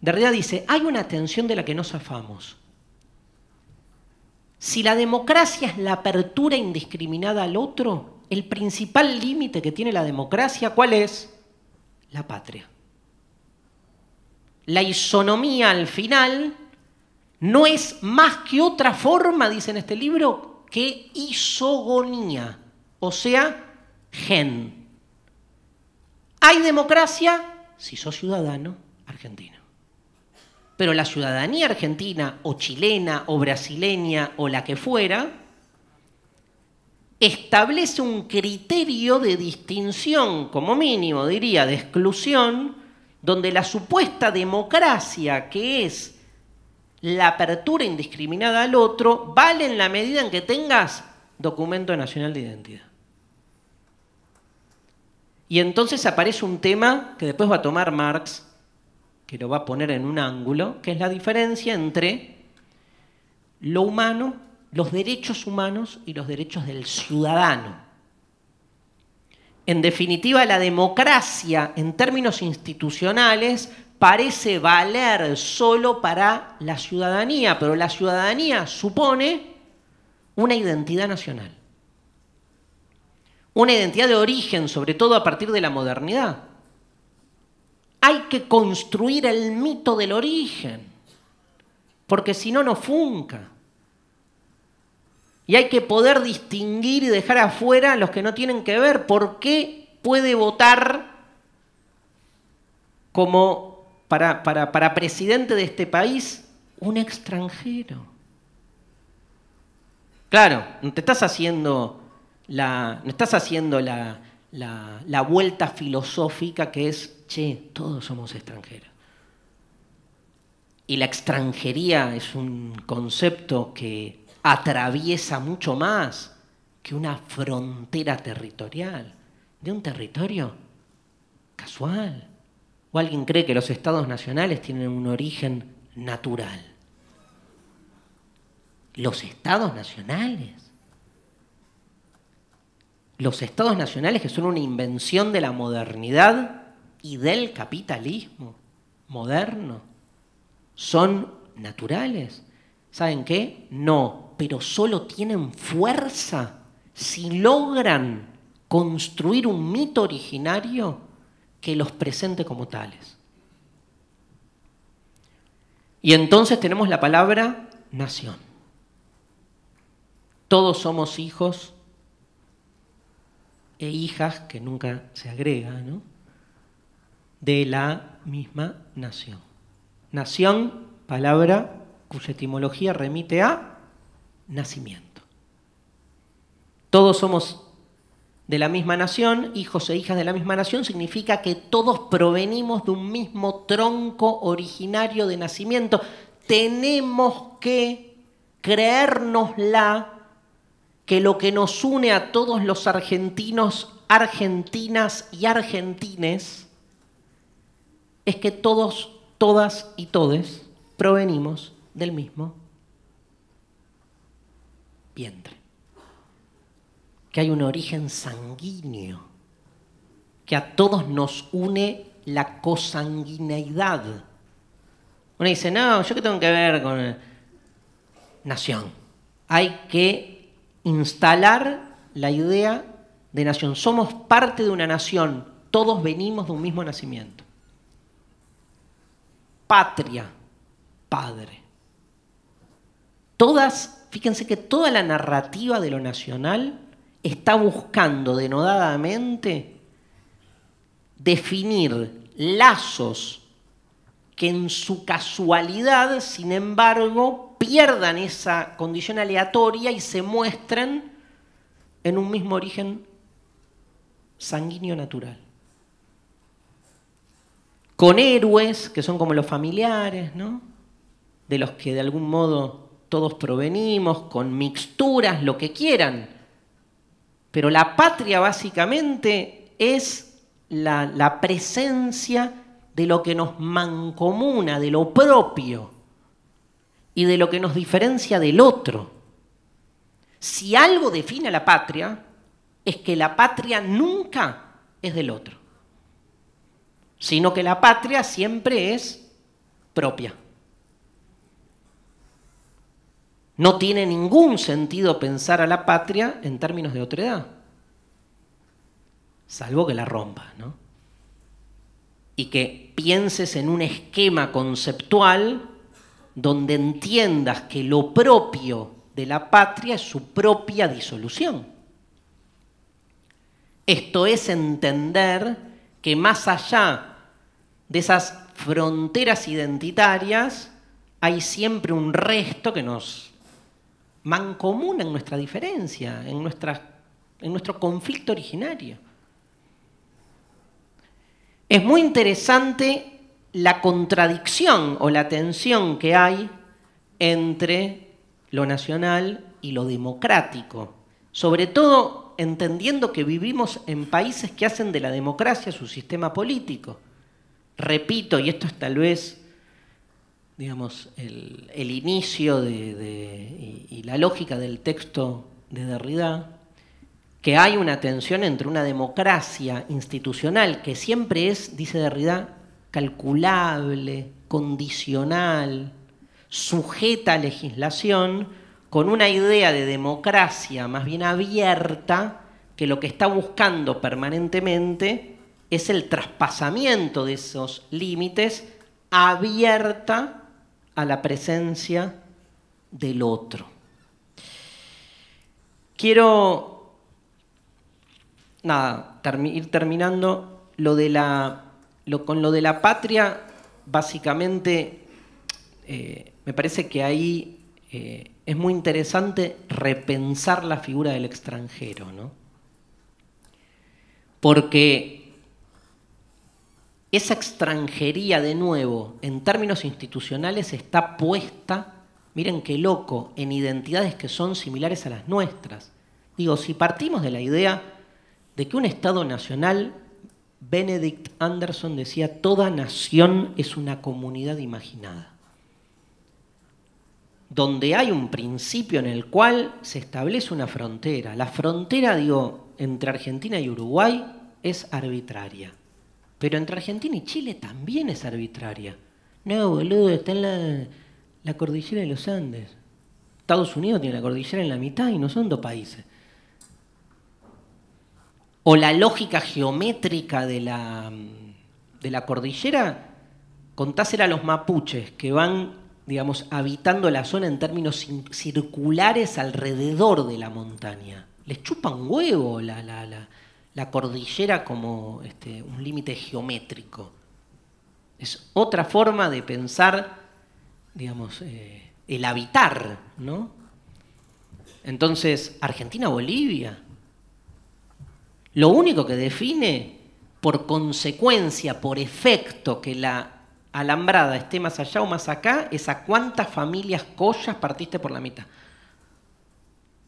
Derrida dice, hay una tensión de la que no zafamos. Si la democracia es la apertura indiscriminada al otro, el principal límite que tiene la democracia, ¿cuál es? La patria. La isonomía al final no es más que otra forma, dice en este libro, que isogonía o sea, gen. Hay democracia si sos ciudadano argentino. Pero la ciudadanía argentina o chilena o brasileña o la que fuera, establece un criterio de distinción, como mínimo diría, de exclusión, donde la supuesta democracia, que es la apertura indiscriminada al otro, vale en la medida en que tengas documento nacional de identidad. Y entonces aparece un tema que después va a tomar Marx, que lo va a poner en un ángulo, que es la diferencia entre lo humano, los derechos humanos y los derechos del ciudadano. En definitiva, la democracia en términos institucionales parece valer solo para la ciudadanía, pero la ciudadanía supone una identidad nacional una identidad de origen, sobre todo a partir de la modernidad. Hay que construir el mito del origen, porque si no, no funca. Y hay que poder distinguir y dejar afuera a los que no tienen que ver. ¿Por qué puede votar como para, para, para presidente de este país un extranjero? Claro, te estás haciendo la, no estás haciendo la, la, la vuelta filosófica que es, che, todos somos extranjeros. Y la extranjería es un concepto que atraviesa mucho más que una frontera territorial, de un territorio casual. ¿O alguien cree que los estados nacionales tienen un origen natural? Los estados nacionales los estados nacionales que son una invención de la modernidad y del capitalismo moderno, son naturales. ¿Saben qué? No, pero solo tienen fuerza si logran construir un mito originario que los presente como tales. Y entonces tenemos la palabra nación. Todos somos hijos e hijas, que nunca se agrega, de la misma nación. Nación, palabra cuya etimología remite a nacimiento. Todos somos de la misma nación, hijos e hijas de la misma nación, significa que todos provenimos de un mismo tronco originario de nacimiento. Tenemos que la que lo que nos une a todos los argentinos, argentinas y argentines es que todos, todas y todes provenimos del mismo vientre. Que hay un origen sanguíneo, que a todos nos une la cosanguineidad. Uno dice, no, yo qué tengo que ver con nación. Hay que instalar la idea de nación. Somos parte de una nación, todos venimos de un mismo nacimiento. Patria, padre. Todas, fíjense que toda la narrativa de lo nacional está buscando denodadamente definir lazos que en su casualidad, sin embargo, pierdan esa condición aleatoria y se muestren en un mismo origen sanguíneo natural. Con héroes, que son como los familiares, ¿no? de los que de algún modo todos provenimos, con mixturas, lo que quieran. Pero la patria básicamente es la presencia de lo que nos mancomuna, de lo propio y de lo que nos diferencia del otro. Si algo define a la patria, es que la patria nunca es del otro, sino que la patria siempre es propia. No tiene ningún sentido pensar a la patria en términos de otra salvo que la rompa, ¿no? Y que pienses en un esquema conceptual donde entiendas que lo propio de la patria es su propia disolución. Esto es entender que más allá de esas fronteras identitarias hay siempre un resto que nos mancomuna en nuestra diferencia, en, en nuestro conflicto originario. Es muy interesante la contradicción o la tensión que hay entre lo nacional y lo democrático, sobre todo entendiendo que vivimos en países que hacen de la democracia su sistema político. Repito, y esto es tal vez digamos, el, inicio de, y, y la lógica del texto de Derrida, que hay una tensión entre una democracia institucional que siempre es, dice Derrida, calculable, condicional, sujeta a legislación, con una idea de democracia más bien abierta, que lo que está buscando permanentemente es el traspasamiento de esos límites abierta a la presencia del otro. Quiero, nada, ir terminando lo de la con lo de la patria, básicamente, eh, me parece que ahí eh, es muy interesante repensar la figura del extranjero, ¿no? Porque esa extranjería, de nuevo, en términos institucionales, está puesta, miren qué loco, en identidades que son similares a las nuestras. Digo, si partimos de la idea de que un Estado nacional Benedict Anderson decía, toda nación es una comunidad imaginada, donde hay un principio en el cual se establece una frontera. La frontera, digo, entre Argentina y Uruguay es arbitraria, pero entre Argentina y Chile también es arbitraria. No, boludo, está en la, la cordillera de los Andes. Estados Unidos tiene la cordillera en la mitad y no son dos países o la lógica geométrica de la, de la cordillera, contásela a los mapuches que van, digamos, habitando la zona en términos circulares alrededor de la montaña. Les chupa un huevo la, cordillera como este, un límite geométrico. Es otra forma de pensar, digamos, eh, el habitar, ¿no? Entonces, Argentina-Bolivia, lo único que define, por consecuencia, por efecto, que la alambrada esté más allá o más acá, es a cuántas familias collas partiste por la mitad.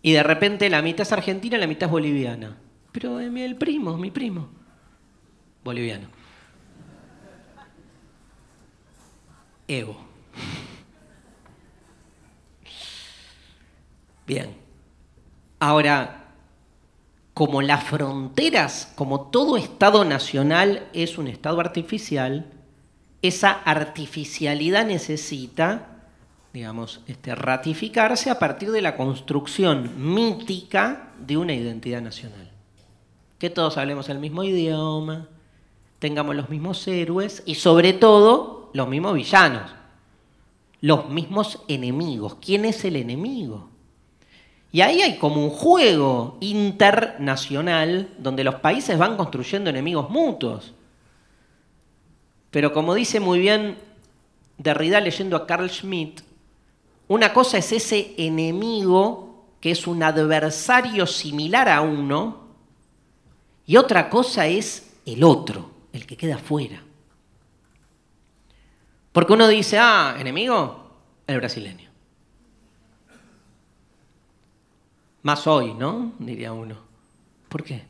Y de repente la mitad es argentina y la mitad es boliviana. Pero es eh, el primo, mi primo. Boliviano. Evo. Bien. Ahora, como las fronteras, como todo Estado nacional es un Estado artificial, esa artificialidad necesita, digamos, este, ratificarse a partir de la construcción mítica de una identidad nacional. Que todos hablemos el mismo idioma, tengamos los mismos héroes y sobre todo los mismos villanos, los mismos enemigos. ¿Quién es el enemigo? Y ahí hay como un juego internacional donde los países van construyendo enemigos mutuos. Pero como dice muy bien Derrida leyendo a Carl Schmitt, una cosa es ese enemigo que es un adversario similar a uno, y otra cosa es el otro, el que queda fuera. Porque uno dice, ah, enemigo, el brasileño. Más hoy, ¿no? Diría uno. ¿Por qué?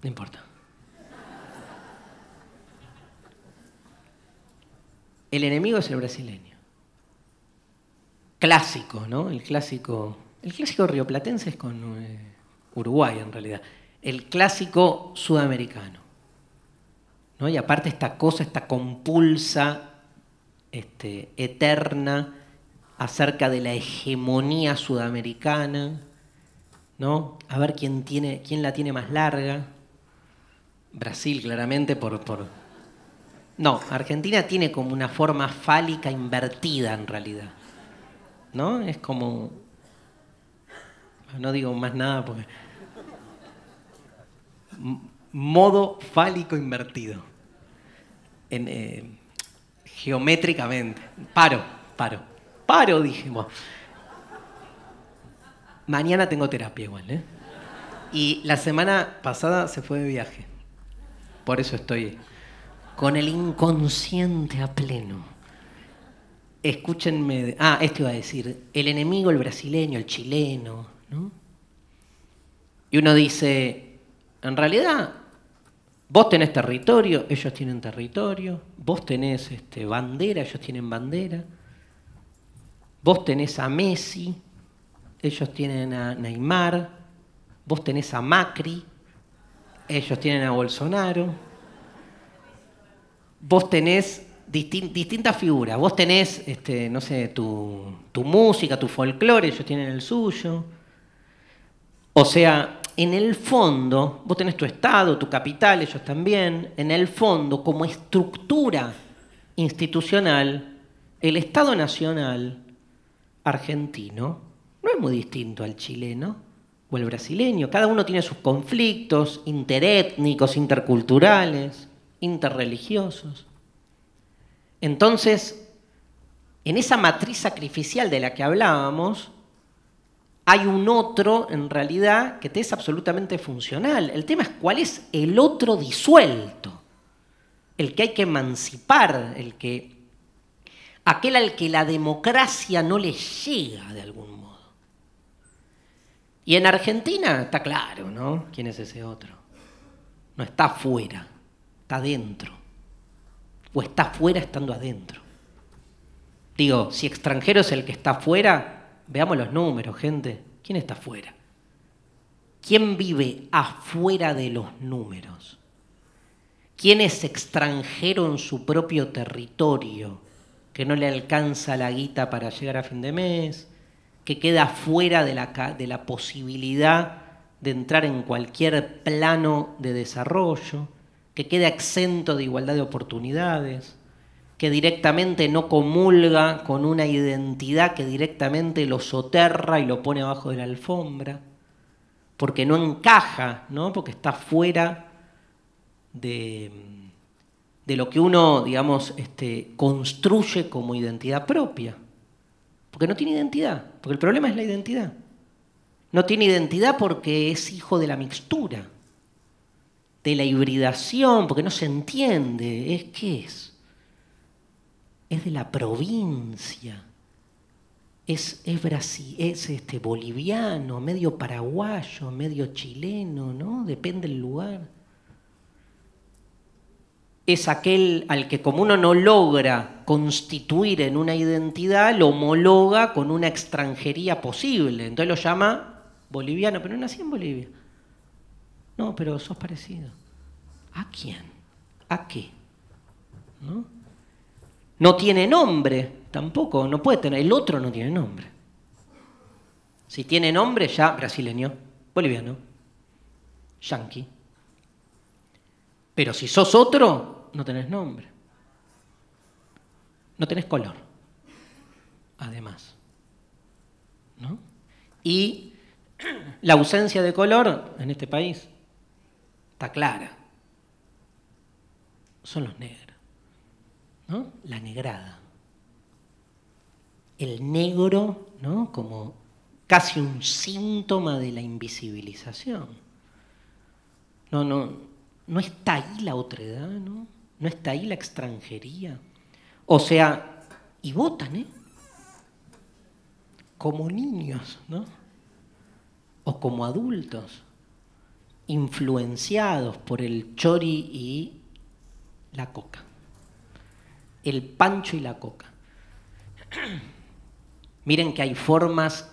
No importa. El enemigo es el brasileño. Clásico, ¿no? El clásico, el clásico rioplatense es con eh, Uruguay en realidad. El clásico sudamericano. ¿no? Y aparte esta cosa, esta compulsa este, eterna acerca de la hegemonía sudamericana, ¿no? A ver quién, tiene, quién la tiene más larga. Brasil, claramente, por, por... No, Argentina tiene como una forma fálica invertida en realidad. ¿No? Es como... No digo más nada porque... modo fálico invertido. Eh, geométricamente. Paro, paro paro, dijimos. Mañana tengo terapia igual, ¿eh? Y la semana pasada se fue de viaje. Por eso estoy con el inconsciente a pleno. Escúchenme. Ah, esto iba a decir. El enemigo, el brasileño, el chileno, ¿no? Y uno dice, en realidad, vos tenés territorio, ellos tienen territorio, vos tenés este, bandera, ellos tienen bandera. Vos tenés a Messi, ellos tienen a Neymar, vos tenés a Macri, ellos tienen a Bolsonaro, vos tenés distintas figuras, vos tenés, este, no sé, tu música, tu folclore, ellos tienen el suyo. O sea, en el fondo, vos tenés tu Estado, tu capital, ellos también, en el fondo, como estructura institucional, el Estado Nacional argentino no es muy distinto al chileno o al brasileño. Cada uno tiene sus conflictos interétnicos, interculturales, interreligiosos. Entonces, en esa matriz sacrificial de la que hablábamos, hay un otro en realidad que te es absolutamente funcional. El tema es cuál es el otro disuelto, el que hay que emancipar, el que aquel al que la democracia no le llega de algún modo. Y en Argentina está claro, ¿no? ¿Quién es ese otro? No está afuera, está adentro. O está afuera estando adentro. Digo, si extranjero es el que está afuera, veamos los números, gente. ¿Quién está afuera? ¿Quién vive afuera de los números? ¿Quién es extranjero en su propio territorio? que no le alcanza la guita para llegar a fin de mes, que queda fuera de la, de la posibilidad de entrar en cualquier plano de desarrollo, que queda exento de igualdad de oportunidades, que directamente no comulga con una identidad que directamente lo soterra y lo pone abajo de la alfombra, porque no encaja, ¿no? porque está fuera de, de lo que uno, digamos, este, construye como identidad propia. Porque no tiene identidad, porque el problema es la identidad. No tiene identidad porque es hijo de la mixtura, de la hibridación, porque no se entiende. ¿Es qué es? Es de la provincia. Es, es, Brasil, es este, boliviano, medio paraguayo, medio chileno, ¿no? Depende del lugar es aquel al que como uno no logra constituir en una identidad, lo homologa con una extranjería posible. Entonces lo llama boliviano, pero no nací en Bolivia. No, pero sos parecido. ¿A quién? ¿A qué? ¿No? no tiene nombre tampoco, no puede tener, el otro no tiene nombre. Si tiene nombre ya brasileño, boliviano, yanqui, pero si sos otro, no tenés nombre. No tenés color. Además. ¿No? Y la ausencia de color en este país está clara. Son los negros. ¿No? La negrada. El negro, ¿no? Como casi un síntoma de la invisibilización. No, no, no está ahí la otredad, ¿no? No está ahí la extranjería. O sea, y votan, ¿eh? Como niños, ¿no? O como adultos, influenciados por el chori y la coca. El pancho y la coca. [clears throat] Miren que hay formas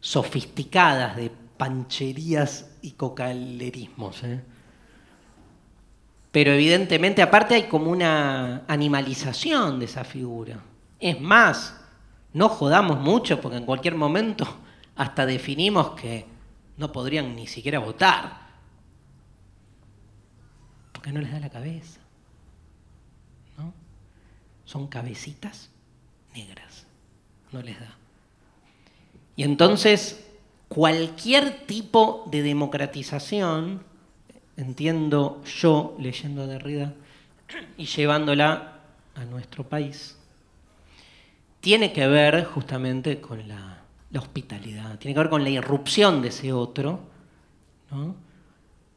sofisticadas de pancherías y cocalerismos, ¿eh? Pero evidentemente, aparte hay como una animalización de esa figura. Es más, no jodamos mucho porque en cualquier momento [laughs] hasta definimos que no podrían ni siquiera votar. Porque no les da la cabeza. ¿No? Son cabecitas negras. No les da. Y entonces, cualquier tipo de democratización entiendo yo leyendo de Rida y llevándola a nuestro país, tiene que ver justamente con la, hospitalidad, tiene que ver con la irrupción de ese otro,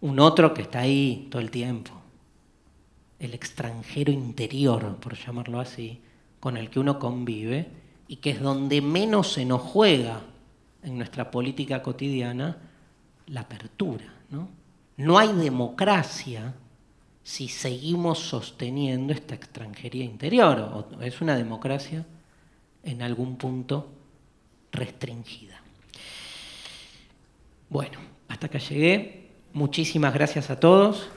un otro que está ahí todo el tiempo, el extranjero interior, por llamarlo así, con el que uno convive y que es donde menos se nos juega en nuestra política cotidiana la apertura, ¿no? No hay democracia si seguimos sosteniendo esta extranjería interior. Es una democracia en algún punto restringida. Bueno, hasta acá llegué. Muchísimas gracias a todos.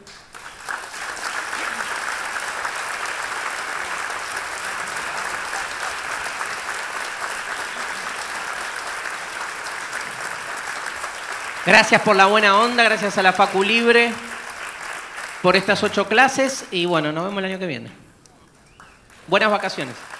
Gracias por la buena onda, gracias a la Facu Libre por estas ocho clases y bueno, nos vemos el año que viene. Buenas vacaciones.